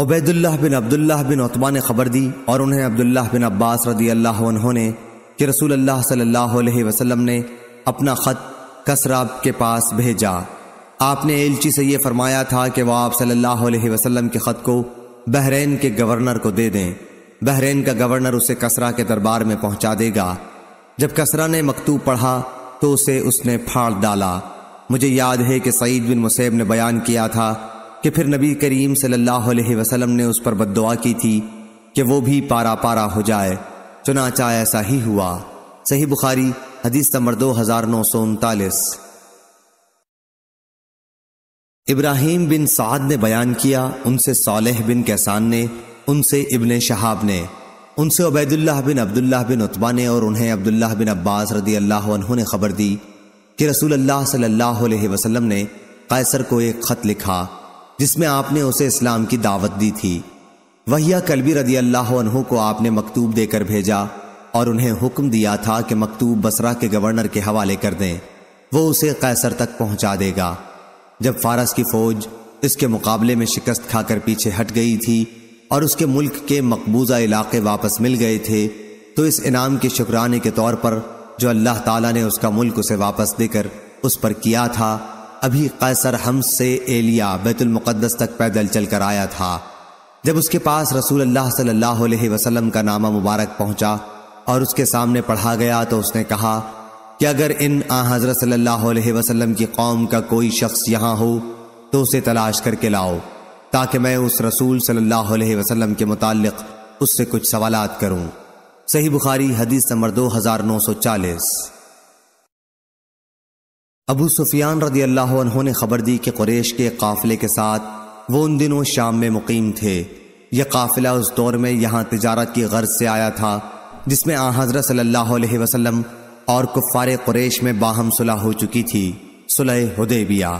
अबैदुल्लाह बिन अब्दुल्लाह बिन उतबा ने खबर दी और उन्हें अब्दुल्लाह बिन अब्बास रदी अल्लाह ने कि रसूल अल्लाह सल्लल्लाहु अलैहि वसल्लम ने अपना ख़त कसराब के पास भेजा आपने एलची से यह फरमाया था कि वह आप सल्लल्लाहु अलैहि वसल्लम के ख़त को बहरीन के गवर्नर को दे दें बहरीन का गवर्नर उसे कसरा के दरबार में पहुंचा देगा जब कसरा ने मकतूब पढ़ा तो उसे उसने फाड़ डाला मुझे याद है कि सईद बिन मुसैब ने बयान किया था कि फिर नबी करीम सल्लल्लाहु अलैहि वसल्लम ने उस पर बददुआ की थी कि वो भी पारा पारा हो जाए चुनाचा ऐसा ही हुआ सही बुखारी हदीस नंबर दो हजार नौ सौ उनतालीस इब्राहिम बिन साद ने बयान किया उनसे सालेह बिन कैसान ने उनसे इबन शहाब ने उनसे उबैदुल्लाह बिन अब्दुल्लाह बिन उतबा ने और उन्हें अब्दुल्लाह बिन अब्बास रदी अल्लाह ने खबर दी कि रसूल अल्लाह सल्लल्लाहु अलैहि वसल्लम ने कैसर को एक खत लिखा जिसमें आपने उसे इस्लाम की दावत दी थी वहिया कलबी रदी अल्लाह को आपने मकतूब देकर भेजा और उन्हें हुक्म दिया था कि मकतूब बसरा के गवर्नर के हवाले कर दें वो उसे कैसर तक पहुंचा देगा जब फारस की फौज इसके मुकाबले में शिकस्त खाकर पीछे हट गई थी और उसके मुल्क के मकबूजा इलाके वापस मिल गए थे तो इस इनाम के शुक्राने के तौर पर जो अल्लाह ताला ने उसका मुल्क उसे वापस देकर उस पर किया था अभी कैसर हम से एलिया बैतुलमक़दस तक पैदल चल कर आया था जब उसके पास रसूल अल्लाह सल्लल्लाहु अलैहि वसल्लम का नामा मुबारक पहुंचा और उसके सामने पढ़ा गया तो उसने कहा कि अगर इन आ हज़रत सल्लल्लाहु अलैहि वसल्लम की कौम का कोई शख्स यहाँ हो तो उसे तलाश करके लाओ ताकि मैं उस रसूल सल्लल्लाहु अलैहि वसल्लम के मुतालिक उससे कुछ सवालात करूं सही बुखारी हदीस नंबर दो हजार नौ सौ चालीस अबू सुफियान रदी अल्लाह उन्होंने खबर दी कि कुरेश के काफिले के साथ वो उन दिनों शाम में मुकीम थे यह काफिला उस दौर में यहाँ तजारत की गर्ज से आया था जिसमें आ हजरत सल्लल्लाहु अलैहि वसल्लम और कुफ़ार कुरेश में बाहम सुलह हो चुकी थी सुलह हदेबिया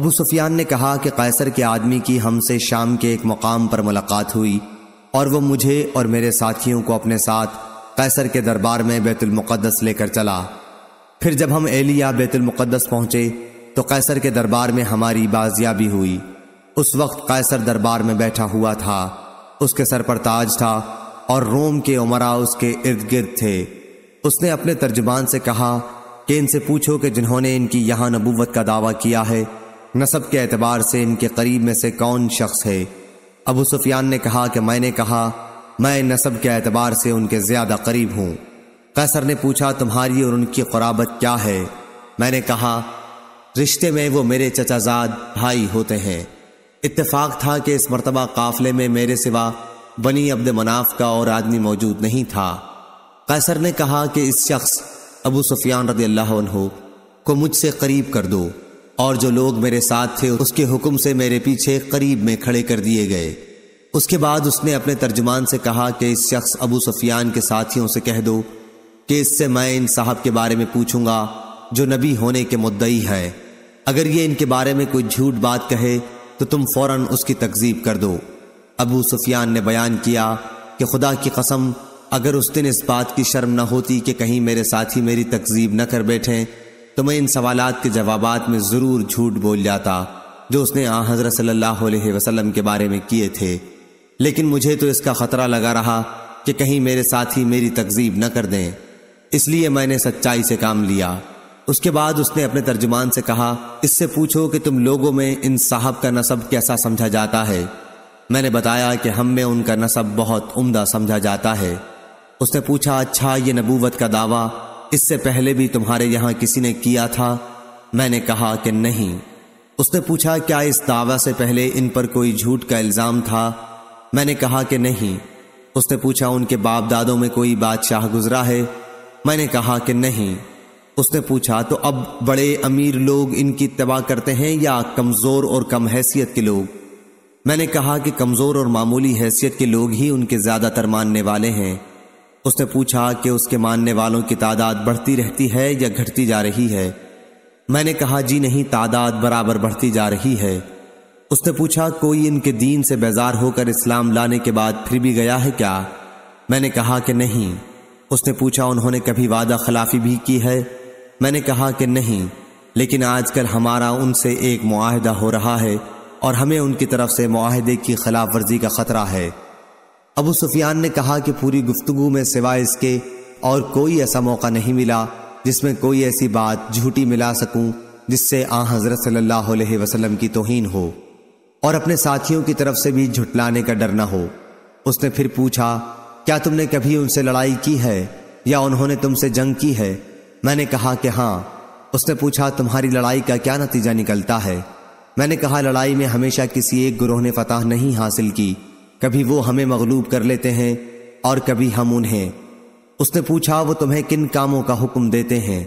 अबू सुफियान ने कहा कि कैसर के आदमी की हमसे शाम के एक मकाम पर मुलाकात हुई और वो मुझे और मेरे साथियों को अपने साथ कैसर के दरबार में बैतुलमक़दस लेकर चला फिर जब हम एलिया बैतुलमक़दस पहुंचे तो कैसर के दरबार में हमारी बाजियाबी हुई उस वक्त कैसर दरबार में बैठा हुआ था उसके सर पर ताज था और रोम के उमरा उसके इर्द गिर्द थे उसने अपने तर्जुबान से कहा कि इनसे पूछो कि जिन्होंने इनकी यहाँ नबूवत का दावा किया है नसब के एतबार से इनके करीब में से कौन शख्स है अबू सुफियान ने कहा कि मैंने कहा मैं नसब के एतबार से उनके ज़्यादा करीब हूँ कैसर ने पूछा तुम्हारी और उनकी खराबत क्या है मैंने कहा रिश्ते में वो मेरे चचाजाद भाई होते हैं इत्तेफाक था कि इस मरतबा काफले में मेरे सिवा बनी अब्द मनाफ का और आदमी मौजूद नहीं था कैसर ने कहा कि इस शख्स अबू सुफियान रदी अल्लाह को मुझसे करीब कर दो और जो लोग मेरे साथ थे उसके हुक्म से मेरे पीछे करीब में खड़े कर दिए गए उसके बाद उसने अपने तर्जुमान से कहा कि इस शख्स अबू सुफियान के साथियों से कह दो कि इससे मैं इन साहब के बारे में पूछूंगा जो नबी होने के मुद्दई है अगर ये इनके बारे में कोई झूठ बात कहे तो तुम फौरन उसकी तकजीब कर दो अबू सुफियान ने बयान किया कि खुदा की कसम अगर उस दिन इस बात की शर्म न होती कि कहीं मेरे साथी मेरी तकजीब न कर बैठें तो मैं इन सवाल के जवाब में ज़रूर झूठ बोल जाता जो उसने आ हज़रत सल्लल्लाहु के बारे में किए थे लेकिन मुझे तो इसका ख़तरा लगा रहा कि कहीं मेरे साथी मेरी तकजीब न कर दें इसलिए मैंने सच्चाई से काम लिया उसके बाद उसने अपने तर्जुमान से कहा इससे पूछो कि तुम लोगों में इन साहब का नसब कैसा समझा जाता है मैंने बताया कि हम में उनका नसब बहुत उम्दा समझा जाता है उसने पूछा अच्छा ये नबूवत का दावा इससे पहले भी तुम्हारे यहाँ किसी ने किया था मैंने कहा कि नहीं उसने पूछा क्या इस दावा से पहले इन पर कोई झूठ का इल्ज़ाम था मैंने कहा कि नहीं उसने पूछा उनके बाप दादों में कोई बादशाह गुजरा है मैंने कहा कि नहीं उसने पूछा तो अब बड़े अमीर लोग इनकी तबाह करते हैं या कमज़ोर और कम हैसियत के लोग मैंने कहा कि कमज़ोर और मामूली हैसियत के लोग ही उनके ज़्यादातर मानने वाले हैं उसने पूछा कि उसके मानने वालों की तादाद बढ़ती रहती है या घटती जा रही है मैंने कहा जी नहीं तादाद बराबर बढ़ती जा रही है उसने पूछा कोई इनके दीन से बेजार होकर इस्लाम लाने के बाद फिर भी गया है क्या मैंने कहा कि नहीं उसने पूछा उन्होंने कभी वादा खिलाफी भी की है मैंने कहा कि नहीं लेकिन आजकल हमारा उनसे एक माहदा हो रहा है और हमें उनकी तरफ से माहदे की खिलाफ वर्जी का खतरा है अबू सुफियान ने कहा कि पूरी गुफ्तगु में सिवाय इसके और कोई ऐसा मौका नहीं मिला जिसमें कोई ऐसी बात झूठी मिला सकूं जिससे आ हजरत सल्लल्लाहु अलैहि वसल्लम की तोहन हो और अपने साथियों की तरफ से भी झुटलाने का डर न हो उसने फिर पूछा क्या तुमने कभी उनसे लड़ाई की है या उन्होंने तुमसे जंग की है मैंने कहा कि हाँ उसने पूछा तुम्हारी लड़ाई का क्या नतीजा निकलता है मैंने कहा लड़ाई में हमेशा किसी एक गुरोह ने फतह नहीं हासिल की कभी वो हमें मगलूब कर लेते हैं और कभी हम उन्हें उसने पूछा वो तुम्हें किन कामों का हुक्म देते हैं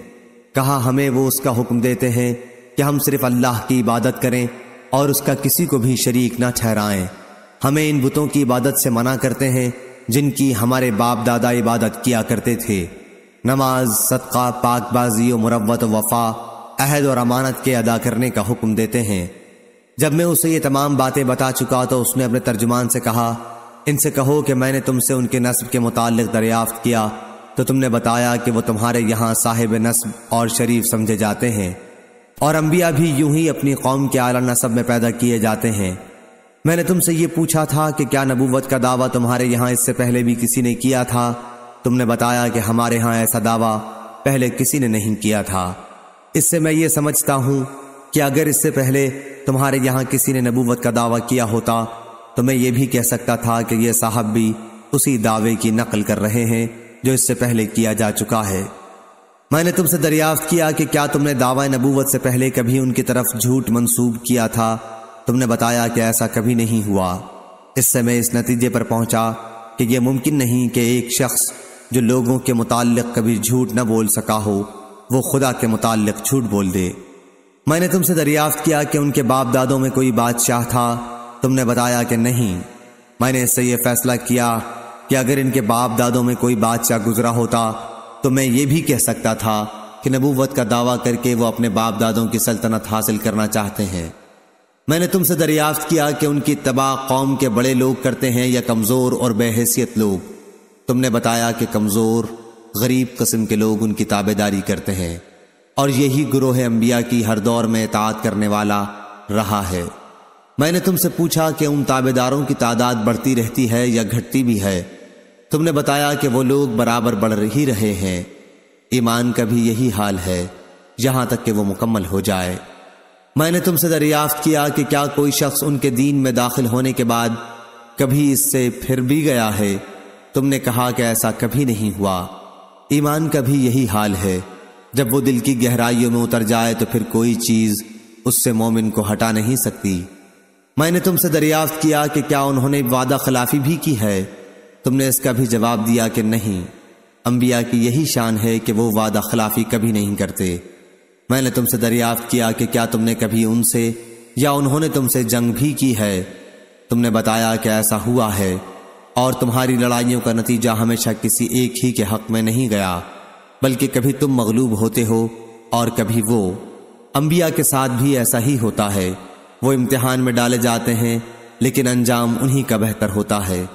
कहा हमें वो उसका हुक्म देते हैं कि हम सिर्फ अल्लाह की इबादत करें और उसका किसी को भी शरीक ना ठहराएं हमें इन बुतों की इबादत से मना करते हैं जिनकी हमारे बाप दादा इबादत किया करते थे नमाज सदका पाकबाजी और मुरवत वफा अहद और अमानत के अदा करने का हुक्म देते हैं जब मैं उसे ये तमाम बातें बता चुका तो उसने अपने तर्जुमान से कहा इनसे कहो कि मैंने तुमसे उनके नस्ब के मुतालिक दरियाफ्त किया तो तुमने बताया कि वो तुम्हारे यहाँ साहिब नस्ब और शरीफ समझे जाते हैं और अम्बिया भी यूं ही अपनी कौम के आला नस्ब में पैदा किए जाते हैं मैंने तुमसे ये पूछा था कि क्या नबूवत का दावा तुम्हारे यहाँ इससे पहले भी किसी ने किया था तुमने बताया कि हमारे यहाँ ऐसा दावा पहले किसी ने नहीं किया था इससे मैं ये समझता हूँ कि अगर इससे पहले तुम्हारे यहाँ किसी ने नबूवत का दावा किया होता तो मैं ये भी कह सकता था कि यह साहब भी उसी दावे की नकल कर रहे हैं जो इससे पहले किया जा चुका है मैंने तुमसे दरियाफ्त किया कि क्या तुमने दावा नबूवत से पहले कभी उनकी तरफ झूठ मंसूब किया था तुमने बताया कि ऐसा कभी नहीं हुआ इससे मैं इस नतीजे पर पहुंचा कि यह मुमकिन नहीं कि एक शख्स जो लोगों के मुतालिक कभी झूठ न बोल सका हो वो खुदा के मुतालिक झूठ बोल दे मैंने तुमसे दरियाफ्त किया कि उनके बाप दादों में कोई बादशाह था तुमने बताया कि नहीं मैंने इससे यह फैसला किया कि अगर इनके बाप दादों में कोई बादशाह गुजरा होता तो मैं ये भी कह सकता था कि नबूवत का दावा करके वो अपने बाप दादों की सल्तनत हासिल करना चाहते हैं मैंने तुमसे दरियाफ्त किया कि उनकी तबाह कौम के बड़े लोग करते हैं या कमज़ोर और बेहसीत लोग तुमने बताया कि कमज़ोर गरीब कस्म के लोग उनकी ताबेदारी करते हैं और यही है अम्बिया की हर दौर में इतात करने वाला रहा है मैंने तुमसे पूछा कि उन ताबेदारों की तादाद बढ़ती रहती है या घटती भी है तुमने बताया कि वो लोग बराबर बढ़ ही रहे हैं ईमान का भी यही हाल है यहां तक कि वो मुकम्मल हो जाए मैंने तुमसे दरियाफ्त किया कि क्या कोई शख्स उनके दीन में दाखिल होने के बाद कभी इससे फिर भी गया है तुमने कहा कि ऐसा कभी नहीं हुआ ईमान का भी यही हाल है जब वो दिल की गहराइयों में उतर जाए तो फिर कोई चीज उससे मोमिन को हटा नहीं सकती मैंने तुमसे दरियाफ्त किया कि क्या उन्होंने वादा खिलाफी भी की है तुमने इसका भी जवाब दिया कि नहीं अम्बिया की यही शान है कि वो वादा खिलाफी कभी नहीं करते मैंने तुमसे दरियाफ्त किया कि क्या तुमने कभी उनसे या उन्होंने तुमसे जंग भी की है तुमने बताया कि ऐसा हुआ है और तुम्हारी लड़ाइयों का नतीजा हमेशा किसी एक ही के हक में नहीं गया बल्कि कभी तुम मगलूब होते हो और कभी वो अंबिया के साथ भी ऐसा ही होता है वो इम्तिहान में डाले जाते हैं लेकिन अंजाम उन्हीं का बेहतर होता है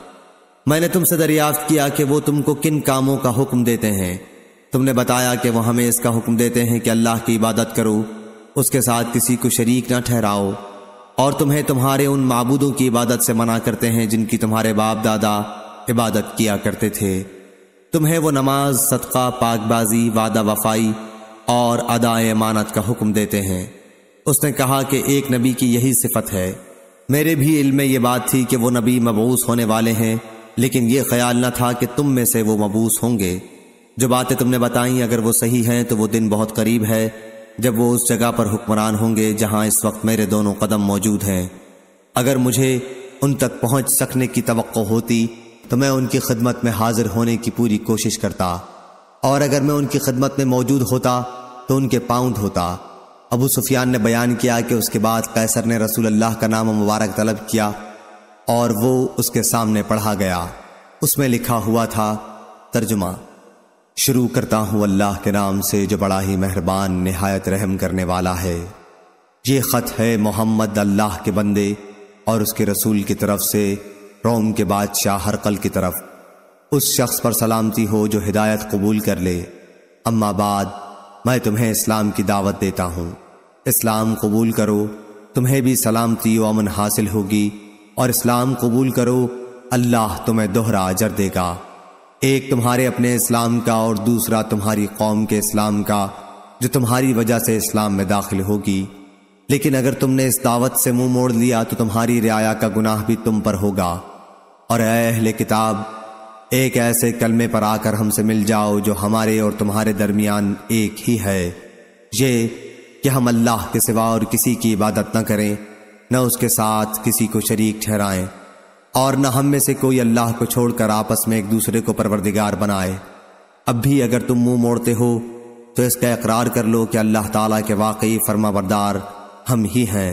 मैंने तुमसे दरियाफ्त किया कि वो तुमको किन कामों का हुक्म देते हैं तुमने बताया कि वह हमें इसका हुक्म देते हैं कि अल्लाह की इबादत करो उसके साथ किसी को शरीक न ठहराओ और तुम्हें तुम्हारे उन मबूदों की इबादत से मना करते हैं जिनकी तुम्हारे बाप दादा इबादत किया करते थे तुम्हें वो नमाज सदका पाकबाजी वादा वफाई और अदाए अमानत का हुक्म देते हैं उसने कहा कि एक नबी की यही सिफत है मेरे भी इल्म में ये बात थी कि वो नबी मबूस होने वाले हैं लेकिन ये ख्याल न था कि तुम में से वो मबूस होंगे जो बातें तुमने बताई अगर वो सही हैं तो वो दिन बहुत करीब है जब वो उस जगह पर हुक्मरान होंगे जहां इस वक्त मेरे दोनों कदम मौजूद हैं अगर मुझे उन तक पहुंच सकने की तो होती तो मैं उनकी खिदमत में हाजिर होने की पूरी कोशिश करता और अगर मैं उनकी खिदमत में मौजूद होता तो उनके पाउंड होता अबू सुफियान ने बयान किया कि उसके बाद कैसर ने रसूल अल्लाह का नाम मुबारक तलब किया और वो उसके सामने पढ़ा गया उसमें लिखा हुआ था तर्जुमा शुरू करता हूं अल्लाह के नाम से जो बड़ा ही मेहरबान नहायत रहम करने वाला है ये ख़त है मोहम्मद अल्लाह के बंदे और उसके रसूल की तरफ से रोम के बादशाह हरकल की तरफ उस शख्स पर सलामती हो जो हिदायत कबूल कर ले अम्माबाद मैं तुम्हें इस्लाम की दावत देता हूँ इस्लाम कबूल करो तुम्हें भी सलामती व अमन हासिल होगी और इस्लाम कबूल करो अल्लाह तुम्हें दोहरा अजर देगा एक तुम्हारे अपने इस्लाम का और दूसरा तुम्हारी कौम के इस्लाम का जो तुम्हारी वजह से इस्लाम में दाखिल होगी लेकिन अगर तुमने इस दावत से मुंह मोड़ लिया तो तुम्हारी रियाया का गुनाह भी तुम पर होगा और अहले किताब एक ऐसे कलमे पर आकर हमसे मिल जाओ जो हमारे और तुम्हारे दरमियान एक ही है ये कि हम अल्लाह के सिवा और किसी की इबादत न करें न उसके साथ किसी को शरीक ठहराएं और न हम में से कोई अल्लाह को छोड़कर आपस में एक दूसरे को परवरदिगार बनाए अब भी अगर तुम मुंह मोड़ते हो तो इसका इकरार कर लो कि अल्लाह ताला के वाकई फर्माबरदार हम ही हैं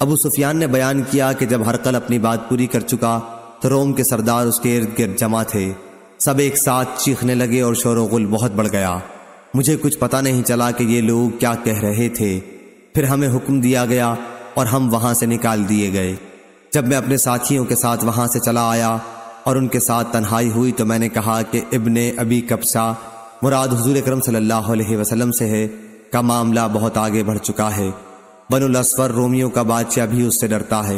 अबू सुफियान ने बयान किया कि जब हरकल अपनी बात पूरी कर चुका तो रोम के सरदार उसके इर्द गिर्द जमा थे सब एक साथ चीखने लगे और शोरगुल बहुत बढ़ गया मुझे कुछ पता नहीं चला कि ये लोग क्या कह रहे थे फिर हमें हुक्म दिया गया और हम वहां से निकाल दिए गए जब मैं अपने साथियों के साथ वहां से चला आया और उनके साथ तन्हाई हुई तो मैंने कहा कि इबन अबी कब्सा मुराद हजूर करम सल्लल्लाहु अलैहि वसल्लम से है का मामला बहुत आगे बढ़ चुका है बनुल असवर रोमियो का बादशाह भी उससे डरता है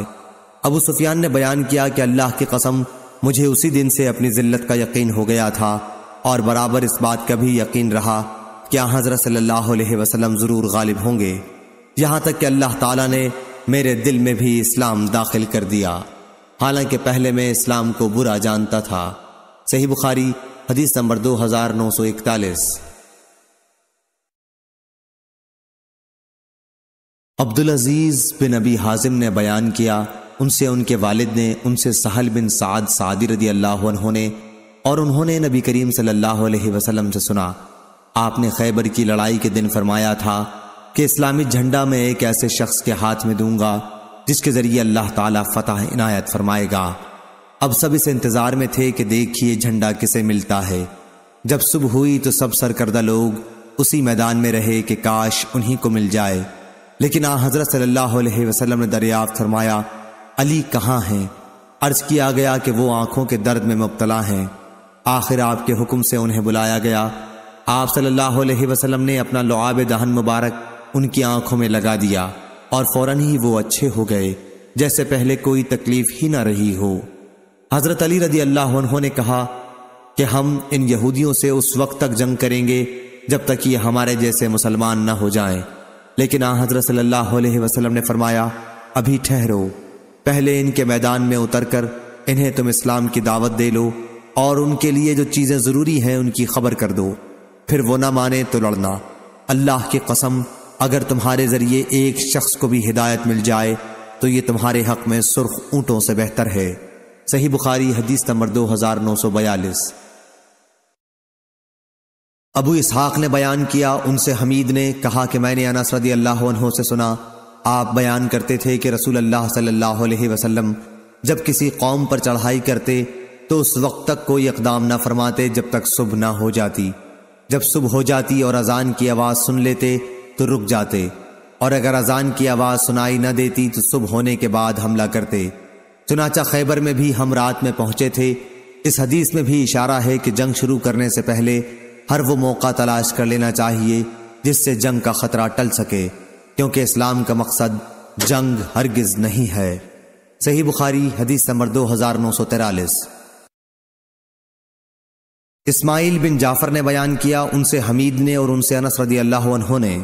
अबू सुफियान ने बयान किया कि अल्लाह की कसम मुझे उसी दिन से अपनी जिल्लत का यकीन हो गया था और बराबर इस बात का भी यकीन रहा कि हजरत सल्लल्लाहु अलैहि वसल्लम ज़रूर गालिब होंगे यहाँ तक कि अल्लाह ताला ने मेरे दिल में भी इस्लाम दाखिल कर दिया हालांकि पहले मैं इस्लाम को बुरा जानता था सही बुखारी हदीस नंबर दो हजार नौ सौ इकतालीस अब्दुल अजीज बिन अबी हाजिम ने बयान किया उनसे उनके वालिद ने उनसे सहल बिन साद सादी रदी अल्लाह ने और उन्होंने नबी करीम सल्लल्लाहु अलैहि वसल्लम से सुना आपने खैबर की लड़ाई के दिन फरमाया था कि इस्लामी झंडा मैं एक ऐसे शख्स के हाथ में दूंगा जिसके जरिए अल्लाह ताला फतह इनायत फरमाएगा अब सब इस इंतज़ार में थे कि देखिए झंडा किसे मिलता है जब सुबह हुई तो सब सरकर्दा लोग उसी मैदान में रहे कि काश उन्हीं को मिल जाए लेकिन आ हज़रत सल्लल्लाहु अलैहि वसल्लम ने दरियाफ़ फरमाया अली कहाँ हैं अर्ज किया गया कि वो आंखों के दर्द में मुबतला हैं आखिर आपके हुक्म से उन्हें बुलाया गया आप सल्लल्लाहु अलैहि वसल्लम ने अपना लुआब दहन मुबारक उनकी आंखों में लगा दिया और फौरन ही वो अच्छे हो गए जैसे पहले कोई तकलीफ ही ना रही हो हजरत अली रदी अल्लाह उन्होंने कहा कि हम इन यहूदियों से उस वक्त तक जंग करेंगे जब तक ये हमारे जैसे मुसलमान ना हो जाएं। लेकिन आ हजरत वसल्लम ने फरमाया अभी ठहरो पहले इनके मैदान में उतरकर इन्हें तुम इस्लाम की दावत दे लो और उनके लिए जो चीज़ें ज़रूरी हैं उनकी खबर कर दो फिर वो ना माने तो लड़ना अल्लाह की कसम अगर तुम्हारे ज़रिए एक शख्स को भी हिदायत मिल जाए तो ये तुम्हारे हक में सुर्ख ऊँटों से बेहतर है सही बुखारी हदीस नंबर दो हज़ार नौ सौ बयालीस अबू इसहाक ने बयान किया उनसे हमीद ने कहा कि मैंने अनस अल्लाह से सुना आप बयान करते थे कि रसूल अल्लाह सल्लल्लाहु अलैहि वसल्लम जब किसी कौम पर चढ़ाई करते तो उस वक्त तक कोई इकदाम ना फरमाते जब तक सुबह ना हो जाती जब सुबह हो जाती और अजान की आवाज़ सुन लेते तो रुक जाते और अगर अजान की आवाज़ सुनाई न देती तो सुबह होने के बाद हमला करते चुनाचा खैबर में भी हम रात में पहुंचे थे इस हदीस में भी इशारा है कि जंग शुरू करने से पहले हर वो मौका तलाश कर लेना चाहिए जिससे जंग का खतरा टल सके क्योंकि इस्लाम का मकसद जंग हरगिज नहीं है सही बुखारी हदीस नंबर दो हजार नौ सौ तिरालीस इस्माइल बिन जाफर ने बयान किया उनसे हमीद ने और उनसे अनस रदी अल्लाह ने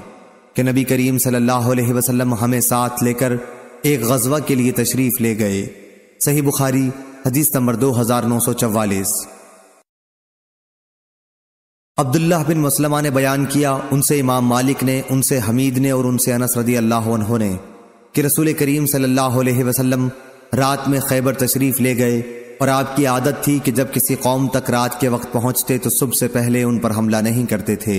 कि नबी करीम सल्लल्लाहु अलैहि वसल्लम हमें साथ लेकर एक गजवा के लिए तशरीफ ले गए सही बुखारी हदीस नंबर दो हजार नौ सौ चवालीस अब्दुल्ला बिन मुसलमा ने बयान किया उनसे इमाम मालिक ने उनसे हमीद ने और उनसे अनस रदी अल्लाह ने कि रसूल करीम सल्लल्लाहु अलैहि वसल्लम रात में खैबर तशरीफ ले गए और आपकी आदत थी कि जब किसी कौम तक रात के वक्त पहुंचते तो सुबह से पहले उन पर हमला नहीं करते थे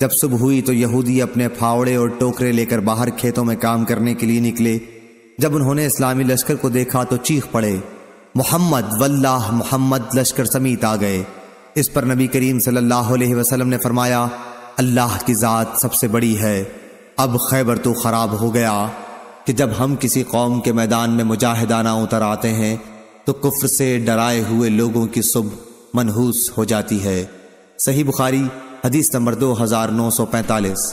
जब सुबह हुई तो यहूदी अपने फावड़े और टोकरे लेकर बाहर खेतों में काम करने के लिए निकले जब उन्होंने इस्लामी लश्कर को देखा तो चीख पड़े मोहम्मद वल्लाह मोहम्मद लश्कर समीत आ गए इस पर नबी करीम सल्लल्लाहु अलैहि वसल्लम ने फरमाया अल्लाह की ज़ात सबसे बड़ी है अब खैबर तो ख़राब हो गया कि जब हम किसी कौम के मैदान में मुजाहिदाना उतर आते हैं तो कुफ्र से डराए हुए लोगों की सुबह मनहूस हो जाती है सही बुखारी हदीस नंबर दो हजार नौ सौ पैंतालीस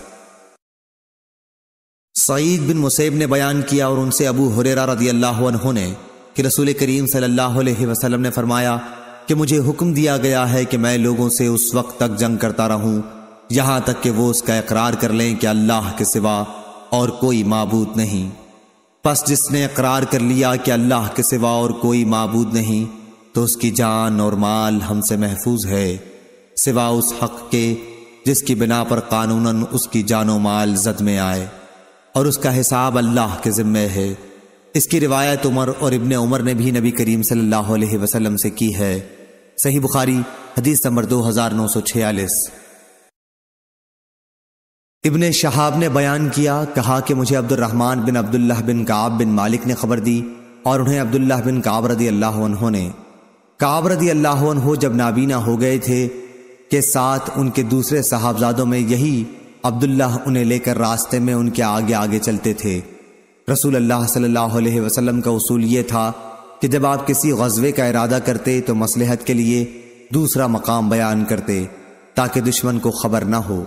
सईद बिन मुसैब ने बयान किया और उनसे अबू हुरेरा रदी अल्लाह ने कि रसूल करीम सल्लल्लाहु अलैहि वसल्लम ने फरमाया कि मुझे हुक्म दिया गया है कि मैं लोगों से उस वक्त तक जंग करता रहूं यहां तक कि वो उसका इकरार कर लें कि अल्लाह के सिवा और कोई मबूद नहीं बस जिसने इकरार कर लिया कि अल्लाह के सिवा और कोई मबूद नहीं तो उसकी जान और माल हमसे महफूज है सिवा उस हक के जिसकी बिना पर कानूनन उसकी जानो माल जद में आए और उसका हिसाब अल्लाह के ज़िम्मे है इसकी रिवायत उमर और इबन उमर ने भी नबी करीम सल्लल्लाहु अलैहि वसल्लम से की है सही बुखारी हदीस नंबर दो हज़ार नौ सौ छियालीस इबन शहाब ने बयान किया कहा कि मुझे अब्दुलरहमान बिन अब्दुल्ला बिन काब बिन मालिक ने खबर दी और उन्हें अब्दुल्ला बिन काबरदी अल्लाह ने काबरदी अल्लाह जब नाबीना हो गए थे के साथ उनके दूसरे साहबजादों में यही अब्दुल्लाह उन्हें लेकर रास्ते में उनके आगे आगे चलते थे रसूल अल्लाह सल्लल्लाहु अलैहि वसल्लम का उसूल ये था कि जब आप किसी गजबे का इरादा करते तो मसलहत के लिए दूसरा मकाम बयान करते ताकि दुश्मन को खबर ना हो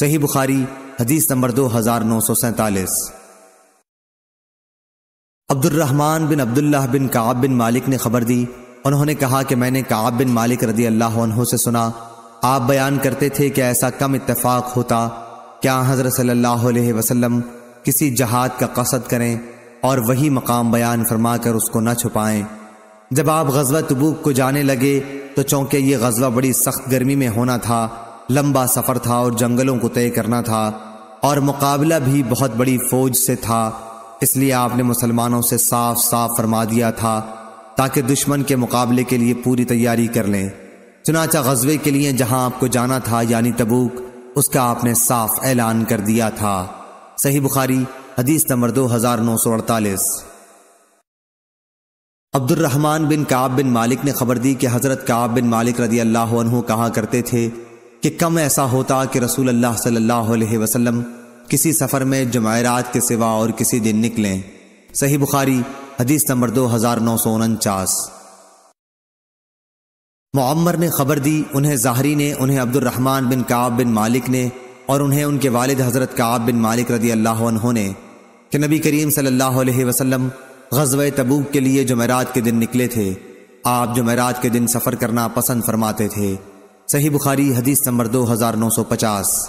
सही बुखारी हदीस नंबर दो हजार नौ सौ सैतालीस अब्दुलरहमान बिन अब्दुल्ला बिन काब बिन मालिक ने खबर दी उन्होंने कहा कि मैंने काब बिन मालिक रदी अल्लाह से सुना आप बयान करते थे कि ऐसा कम इतफाक़ होता क्या हज़रत सल्लल्लाहु अलैहि वसल्लम किसी जहाद का कसद करें और वही मकाम बयान फरमाकर उसको न छुपाएं जब आप गजवा तबूक को जाने लगे तो चूँकि ये गजवा बड़ी सख्त गर्मी में होना था लंबा सफ़र था और जंगलों को तय करना था और मुकाबला भी बहुत बड़ी फौज से था इसलिए आपने मुसलमानों से साफ साफ फरमा दिया था ताकि दुश्मन के मुकाबले के लिए पूरी तैयारी कर लें चुनाचा गजबे के लिए जहां आपको जाना था यानी तबूक उसका आपने साफ ऐलान कर दिया था सही बुखारी हदीस नंबर दो हजार नौ सौ अड़तालीस अब्दुलरहमान बिन काब बिन मालिक ने खबर दी कि हज़रत काब बिन मालिक रदी अल्लाह कहा करते थे कि कम ऐसा होता कि रसूल अल्लाह सल्लल्लाहु अलैहि वसल्लम किसी सफ़र में जमायरात के सिवा और किसी दिन निकलें सही बुखारी हदीस नंबर दो हज़ार नौ सौ उनचास मम्मर ने खबर दी उन्हें ज़ाहरी ने उन्हें अब्दुलरहमान बिन काब बिन मालिक ने और उन्हें उनके वालिद हज़रत काब बिन मालिक रदी अल्लाह ने कि नबी करीम सल्लल्लाहु अलैहि वसल्लम गजव तबूक के लिए जमेरात के दिन निकले थे आप जमेरात के दिन सफ़र करना पसंद फरमाते थे सही बुखारी हदीस नंबर दो हज़ार नौ सौ पचास